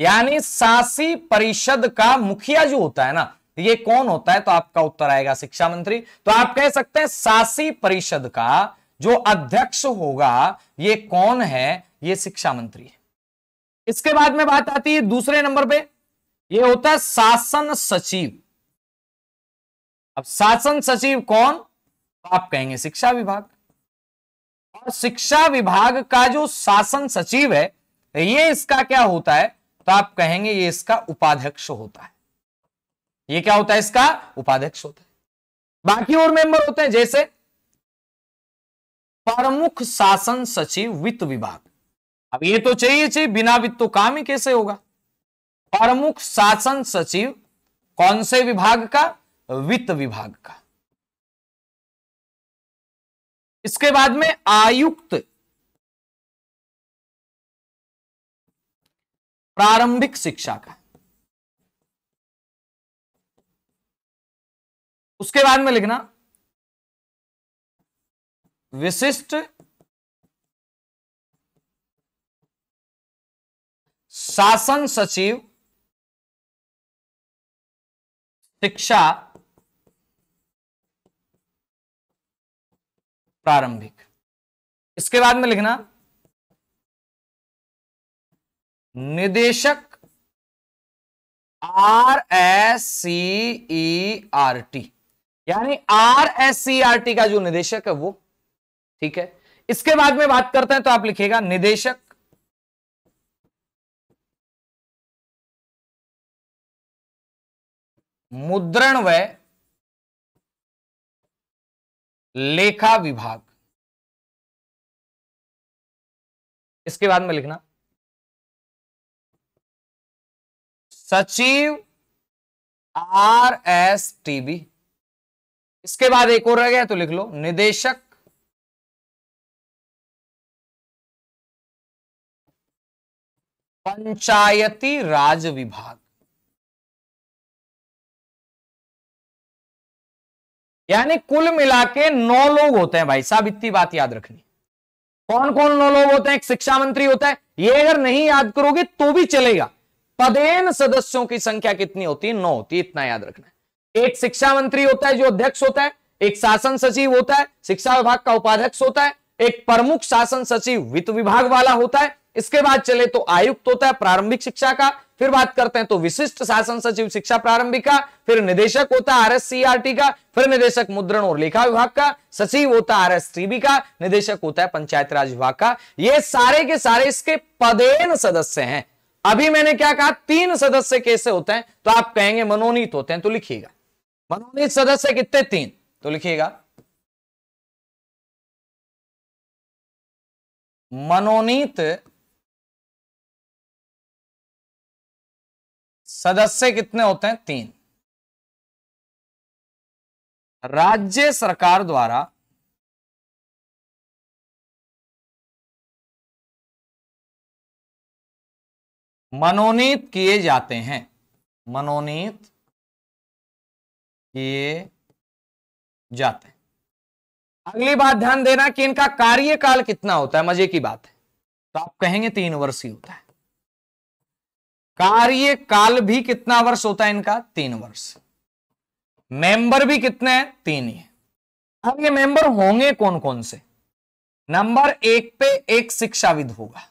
यानी शासी परिषद का मुखिया जो होता है ना ये कौन होता है तो आपका उत्तर आएगा शिक्षा मंत्री तो आप कह सकते हैं शासी परिषद का जो अध्यक्ष होगा ये कौन है ये शिक्षा मंत्री है इसके बाद में बात आती है दूसरे नंबर पे ये होता है शासन सचिव अब शासन सचिव कौन तो आप कहेंगे शिक्षा विभाग और शिक्षा विभाग का जो शासन सचिव है ये इसका क्या होता है तो आप कहेंगे ये इसका उपाध्यक्ष होता है ये क्या होता है इसका उपाध्यक्ष होता है बाकी और मेंबर होते हैं जैसे प्रमुख शासन सचिव वित्त विभाग अब ये तो चाहिए चाहिए बिना वित्त तो काम ही कैसे होगा प्रमुख शासन सचिव कौन से विभाग का वित्त विभाग का इसके बाद में आयुक्त प्रारंभिक शिक्षा का उसके बाद में लिखना विशिष्ट शासन सचिव शिक्षा प्रारंभिक इसके बाद में लिखना निदेशक R S C E R T यानी R S C R T का जो निदेशक है वो ठीक है इसके बाद में बात करते हैं तो आप लिखिएगा निदेशक मुद्रण व लेखा विभाग इसके बाद में लिखना सचिव आर एस टीबी इसके बाद एक और रह गया तो लिख लो निदेशक पंचायती राज विभाग यानी कुल मिला के नौ लोग होते हैं भाई साहब इतनी बात याद रखनी कौन कौन नौ लोग होते हैं एक शिक्षा मंत्री होता है ये अगर नहीं याद करोगे तो भी चलेगा पदेन सदस्यों की संख्या कितनी होती है नौ होती है इतना याद रखना है एक शिक्षा मंत्री होता है जो अध्यक्ष होता है एक शासन सचिव होता है शिक्षा विभाग का उपाध्यक्ष होता है एक प्रमुख शासन सचिव वित्त विभाग वाला होता है इसके बाद चले तो आयुक्त होता है प्रारंभिक शिक्षा का फिर बात करते हैं तो विशिष्ट शासन सचिव शिक्षा प्रारंभिक का फिर निदेशक होता है आरएससीआरटी का फिर निदेशक मुद्रण और लेखा विभाग का सचिव होता है आरएसटीबी का निदेशक होता है पंचायत राज विभाग का ये सारे के सारे इसके पदेन सदस्य हैं अभी मैंने क्या कहा तीन सदस्य कैसे होते हैं तो आप कहेंगे मनोनीत होते हैं तो लिखिएगा मनोनीत सदस्य कितने तीन तो लिखिएगा मनोनीत सदस्य कितने होते हैं तीन राज्य सरकार द्वारा मनोनीत किए जाते हैं मनोनीत किए जाते हैं अगली बात ध्यान देना कि इनका कार्यकाल कितना होता है मजे की बात है तो आप कहेंगे तीन वर्ष ही होता है कार्य काल भी कितना वर्ष होता है इनका तीन वर्ष मेंबर भी कितने हैं तीन ही अब ये मेंबर होंगे कौन कौन से नंबर एक पे एक शिक्षाविद होगा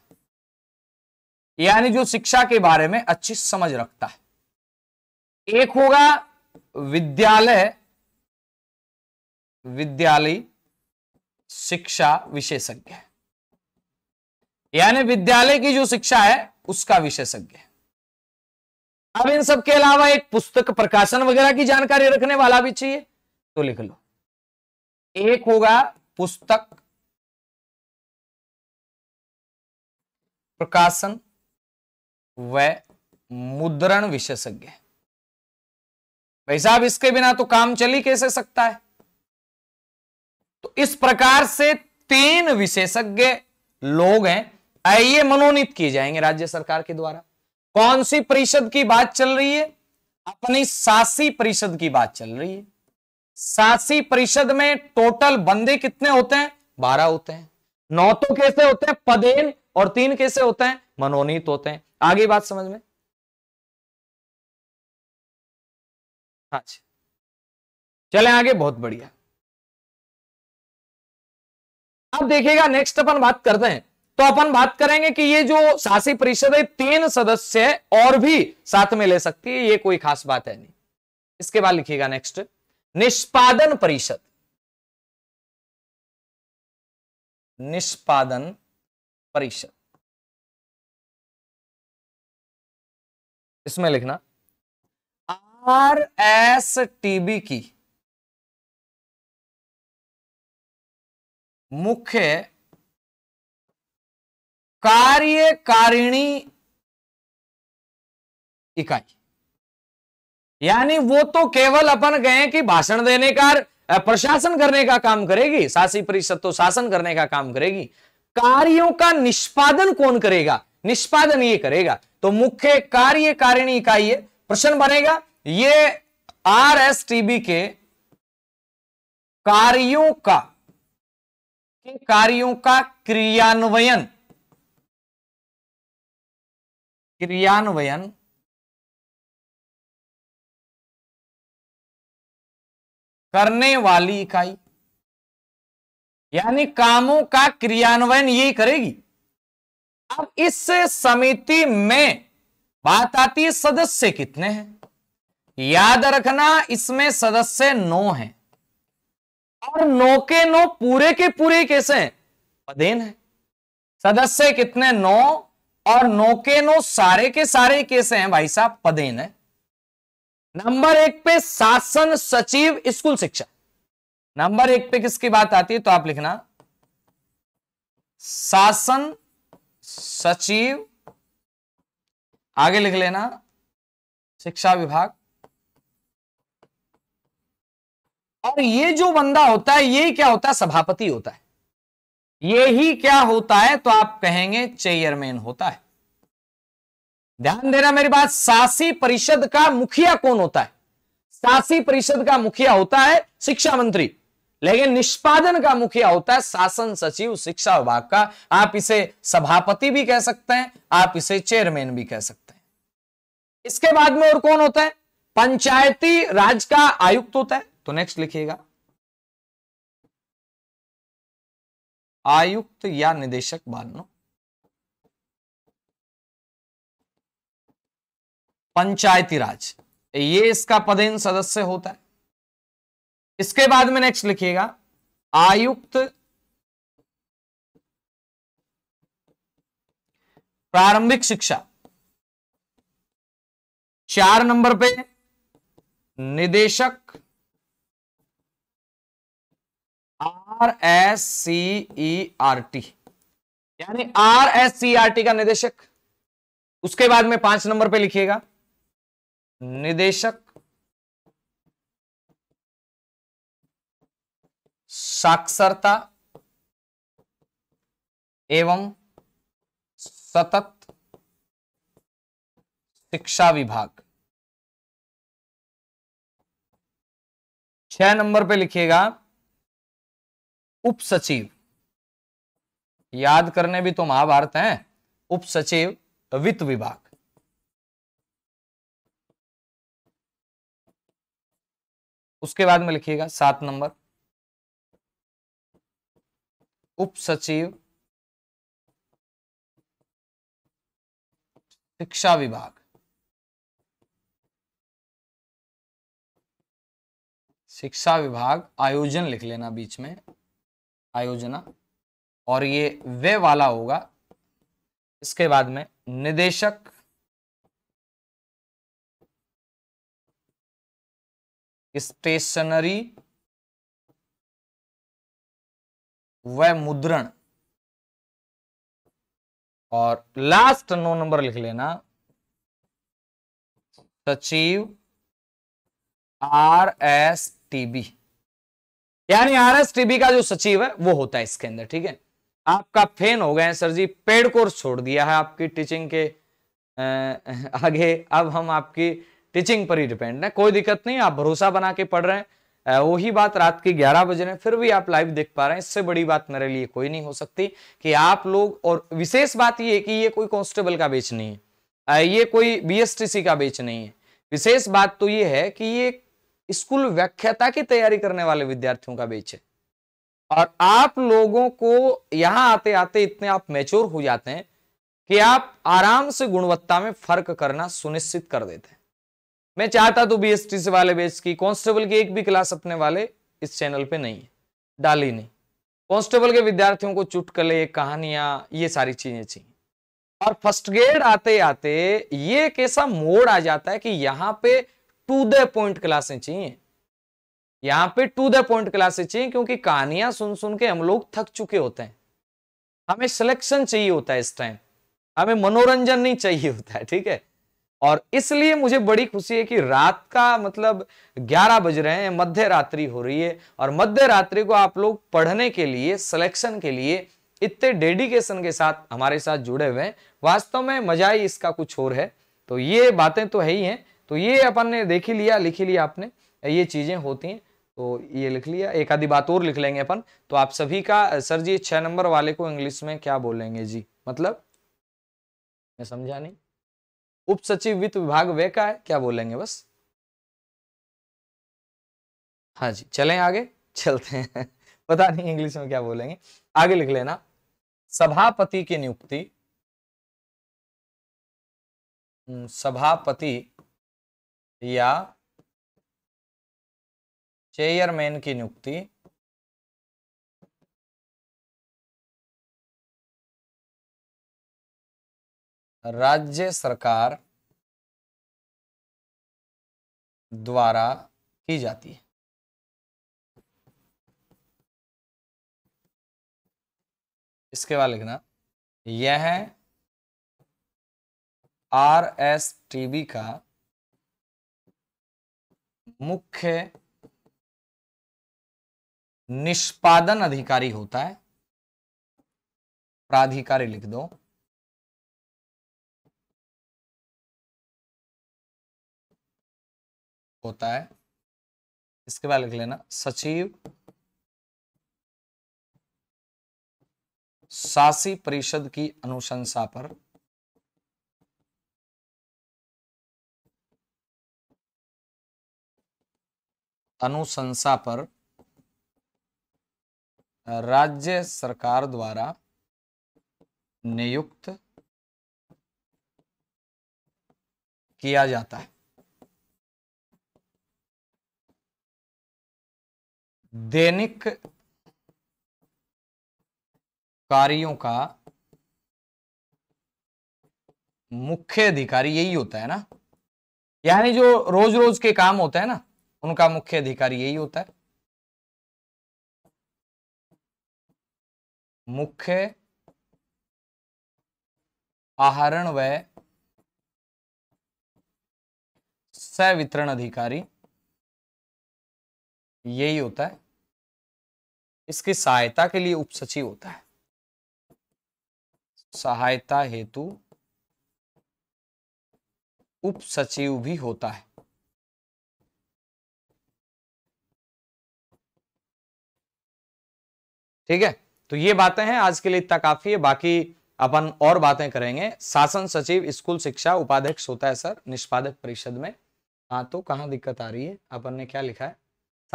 यानी जो शिक्षा के बारे में अच्छी समझ रखता है एक होगा विद्यालय विद्यालय शिक्षा विशेषज्ञ यानी विद्यालय की जो शिक्षा है उसका विशेषज्ञ है अब इन सब के अलावा एक पुस्तक प्रकाशन वगैरह की जानकारी रखने वाला भी चाहिए तो लिख लो एक होगा पुस्तक प्रकाशन व मुद्रण विशेषज्ञ भाई साहब इसके बिना तो काम चल ही कैसे सकता है तो इस प्रकार से तीन विशेषज्ञ लोग हैं आइए मनोनीत किए जाएंगे राज्य सरकार के द्वारा कौन सी परिषद की बात चल रही है अपनी सासी परिषद की बात चल रही है सासी परिषद में टोटल बंदे कितने होते हैं बारह होते हैं नौ तो कैसे होते हैं पदेन और तीन कैसे होते हैं मनोनीत होते हैं आगे बात समझ में अच्छा हाँ चले आगे बहुत बढ़िया अब देखिएगा नेक्स्ट अपन बात करते हैं तो अपन बात करेंगे कि ये जो शासी परिषद है तीन सदस्य और भी साथ में ले सकती है ये कोई खास बात है नहीं इसके बाद लिखिएगा नेक्स्ट निष्पादन परिषद निष्पादन परिषद इसमें लिखना आर एस टीबी की मुख्य कार्यकारिणी इकाई यानी वो तो केवल अपन गए कि भाषण देने का प्रशासन करने का काम करेगी शासी परिषद तो शासन करने का काम करेगी कार्यों का निष्पादन कौन करेगा निष्पादन ये करेगा तो मुख्य कार्यकारिणी इकाई है प्रश्न बनेगा ये आर एस टीबी के कार्यों का कार्यों का क्रियान्वयन क्रियान्वयन करने वाली इकाई यानी कामों का क्रियान्वयन ये करेगी अब इस समिति में बात आती है सदस्य कितने हैं याद रखना इसमें सदस्य नौ हैं और नौ के नौ पूरे के पूरे कैसे हैं पदेन है सदस्य कितने नौ और नोके नो सारे के सारे केस हैं भाई साहब पदेन है नंबर एक पे शासन सचिव स्कूल शिक्षा नंबर एक पे किसकी बात आती है तो आप लिखना शासन सचिव आगे लिख लेना शिक्षा विभाग और ये जो बंदा होता है ये क्या होता है सभापति होता है ये ही क्या होता है तो आप कहेंगे चेयरमैन होता है ध्यान देना मेरी बात शासी परिषद का मुखिया कौन होता है शासी परिषद का मुखिया होता है शिक्षा मंत्री लेकिन निष्पादन का मुखिया होता है शासन सचिव शिक्षा विभाग का आप इसे सभापति भी कह सकते हैं आप इसे चेयरमैन भी कह सकते हैं इसके बाद में और कौन होता है पंचायती राज का आयुक्त होता है तो नेक्स्ट लिखिएगा आयुक्त या निदेशक बानो पंचायती राज ये इसका पदेन सदस्य होता है इसके बाद में नेक्स्ट लिखिएगा आयुक्त प्रारंभिक शिक्षा चार नंबर पे निदेशक R S C E R T यानी R S C R T का निदेशक उसके बाद में पांच नंबर पे लिखिएगा निदेशक साक्षरता एवं सतत शिक्षा विभाग छह नंबर पे लिखिएगा उप सचिव याद करने भी तो महाभारत हैं उप सचिव वित्त विभाग उसके बाद में लिखिएगा सात नंबर उप सचिव शिक्षा विभाग शिक्षा विभाग आयोजन लिख लेना बीच में आयोजना और ये वे वाला होगा इसके बाद में निदेशक स्टेशनरी व मुद्रण और लास्ट नो नंबर लिख लेना सचिव आर एस टी बी यानी आर एस टीबी का जो सचिव है वो होता है इसके अंदर ठीक है आपका फेन हो गए सर जी पेड कोर्स छोड़ दिया है आपकी टीचिंग के आगे अब हम आपकी टीचिंग पर ही डिपेंड है कोई दिक्कत नहीं आप भरोसा बना के पढ़ रहे हैं वही बात रात के 11 बज रहे फिर भी आप लाइव देख पा रहे हैं इससे बड़ी बात मेरे लिए कोई नहीं हो सकती कि आप लोग और विशेष बात ये कि ये कोई कांस्टेबल का बेच नहीं है ये कोई बीएसटीसी का बेच नहीं है विशेष बात तो ये है कि ये स्कूल व्याख्याता की तैयारी करने वाले विद्यार्थियों का बेच है और आप लोगों को यहां आते आते इतने आप मेच्योर हो जाते हैं कि आप आराम से गुणवत्ता में फर्क करना सुनिश्चित कर देते हैं मैं चाहता तो बीएसटी से वाले बेच की कांस्टेबल की एक भी क्लास अपने वाले इस चैनल पे नहीं है डाली नहीं कांस्टेबल के विद्यार्थियों को चुटकले कहानियां ये सारी चीजें चाहिए और फर्स्ट ग्रेड आते आते ये कैसा मोड आ जाता है कि यहां पे टू द पॉइंट क्लासें चाहिए यहां पे टू द पॉइंट क्लासे चाहिए क्योंकि कहानियां सुन सुन के हम लोग थक चुके होते हैं हमें सिलेक्शन चाहिए होता है इस टाइम हमें मनोरंजन नहीं चाहिए होता है ठीक है और इसलिए मुझे बड़ी खुशी है कि रात का मतलब 11 बज रहे हैं मध्य रात्रि हो रही है और मध्य रात्रि को आप लोग पढ़ने के लिए सिलेक्शन के लिए इतने डेडिकेशन के साथ हमारे साथ जुड़े हुए हैं वास्तव में मजा ही इसका कुछ और है तो ये बातें तो है ही हैं तो ये अपन ने देख ही लिया लिख ही लिया आपने ये चीज़ें होती हैं तो ये लिख लिया एक आधी बात और लिख लेंगे अपन तो आप सभी का सर जी छह नंबर वाले को इंग्लिश में क्या बोलेंगे जी मतलब मैं समझा नहीं उप सचिव वित्त विभाग वे का है क्या बोलेंगे बस हाँ जी चलें आगे चलते हैं पता नहीं इंग्लिश में क्या बोलेंगे आगे लिख लेना सभापति की नियुक्ति हम्म, सभापति या चेयरमैन की नियुक्ति राज्य सरकार द्वारा की जाती है इसके बाद लिखना यह आर एस टी बी का मुख्य निष्पादन अधिकारी होता है प्राधिकारी लिख दो होता है इसके बाद लिख लेना सचिव शासी परिषद की अनुशंसा पर अनुशंसा पर राज्य सरकार द्वारा नियुक्त किया जाता है दैनिक कार्यों का मुख्य अधिकारी यही होता है ना यानी जो रोज रोज के काम होता है ना उनका मुख्य अधिकारी यही होता है मुख्य आहरण व सवितरण अधिकारी यही होता है इसकी सहायता के लिए उपसचिव होता है सहायता हेतु उपसचिव भी होता है ठीक है तो ये बातें हैं आज के लिए इतना काफी है बाकी अपन और बातें करेंगे शासन सचिव स्कूल शिक्षा उपाध्यक्ष होता है सर निष्पादक परिषद में हाँ तो कहाँ दिक्कत आ रही है अपन ने क्या लिखा है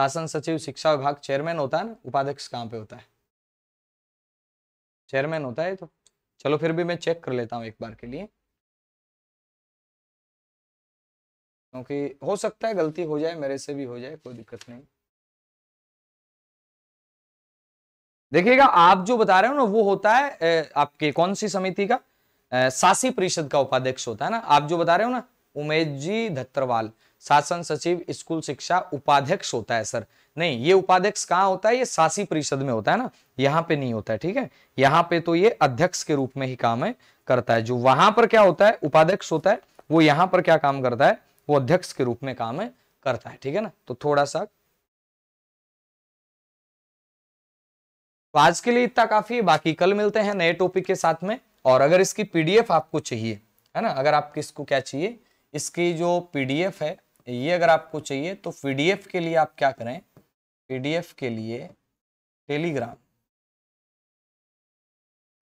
शासन सचिव शिक्षा विभाग चेयरमैन होता है ना उपाध्यक्ष कहाँ पे होता है चेयरमैन होता है तो चलो फिर भी मैं चेक कर लेता हूँ एक बार के लिए क्योंकि हो सकता है गलती हो जाए मेरे से भी हो जाए कोई दिक्कत नहीं देखिएगा आप जो बता रहे हो ना वो होता है आपके कौन सी समिति का शासी परिषद का उपाध्यक्ष होता है ना आप जो बता रहे हो ना उमेश जी धत्तरवाल शासन सचिव स्कूल शिक्षा उपाध्यक्ष होता है सर नहीं ये उपाध्यक्ष कहाँ होता है ये शासी परिषद में होता है ना यहाँ पे नहीं होता है ठीक है यहाँ पे तो ये अध्यक्ष के रूप में ही काम है करता है जो वहां पर क्या होता है उपाध्यक्ष होता है वो यहाँ पर क्या काम करता है वो अध्यक्ष के रूप में काम है करता है ठीक है ना तो थोड़ा सा तो आज के लिए इतना काफी है बाकी कल मिलते हैं नए टॉपिक के साथ में और अगर इसकी पीडीएफ आपको चाहिए है ना अगर आप किसको क्या चाहिए इसकी जो पीडीएफ है ये अगर आपको चाहिए तो पीडीएफ के लिए आप क्या करें पीडीएफ के लिए टेलीग्राम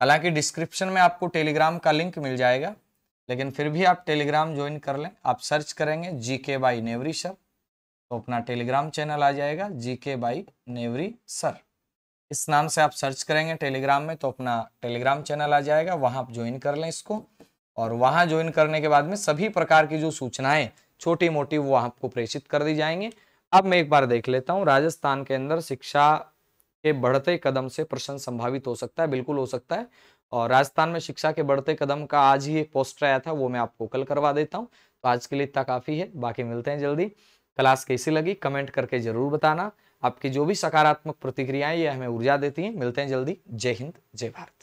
हालांकि डिस्क्रिप्शन में आपको टेलीग्राम का लिंक मिल जाएगा लेकिन फिर भी आप टेलीग्राम ज्वाइन कर लें आप सर्च करेंगे जी के बाई नेवरी सर तो अपना टेलीग्राम चैनल आ जाएगा जी के बाई नेवरी सर इस नाम से आप सर्च करेंगे टेलीग्राम में तो अपना टेलीग्राम चैनल आ जाएगा वहाँ आप ज्वाइन कर लें इसको और वहाँ ज्वाइन करने के बाद में सभी प्रकार की जो सूचनाएं छोटी मोटी वो आपको प्रेषित कर दी जाएंगे अब मैं एक बार देख लेता हूँ राजस्थान के अंदर शिक्षा के बढ़ते कदम से प्रश्न संभावित हो सकता है बिल्कुल हो सकता है और राजस्थान में शिक्षा के बढ़ते कदम का आज ही एक पोस्टर आया था वो मैं आपको कल करवा देता हूँ तो आज के लिए इतना काफ़ी है बाकी मिलते हैं जल्दी क्लास कैसी लगी कमेंट करके जरूर बताना आपकी जो भी सकारात्मक प्रतिक्रियाएं ये हमें ऊर्जा देती हैं मिलते हैं जल्दी जय हिंद जय भारत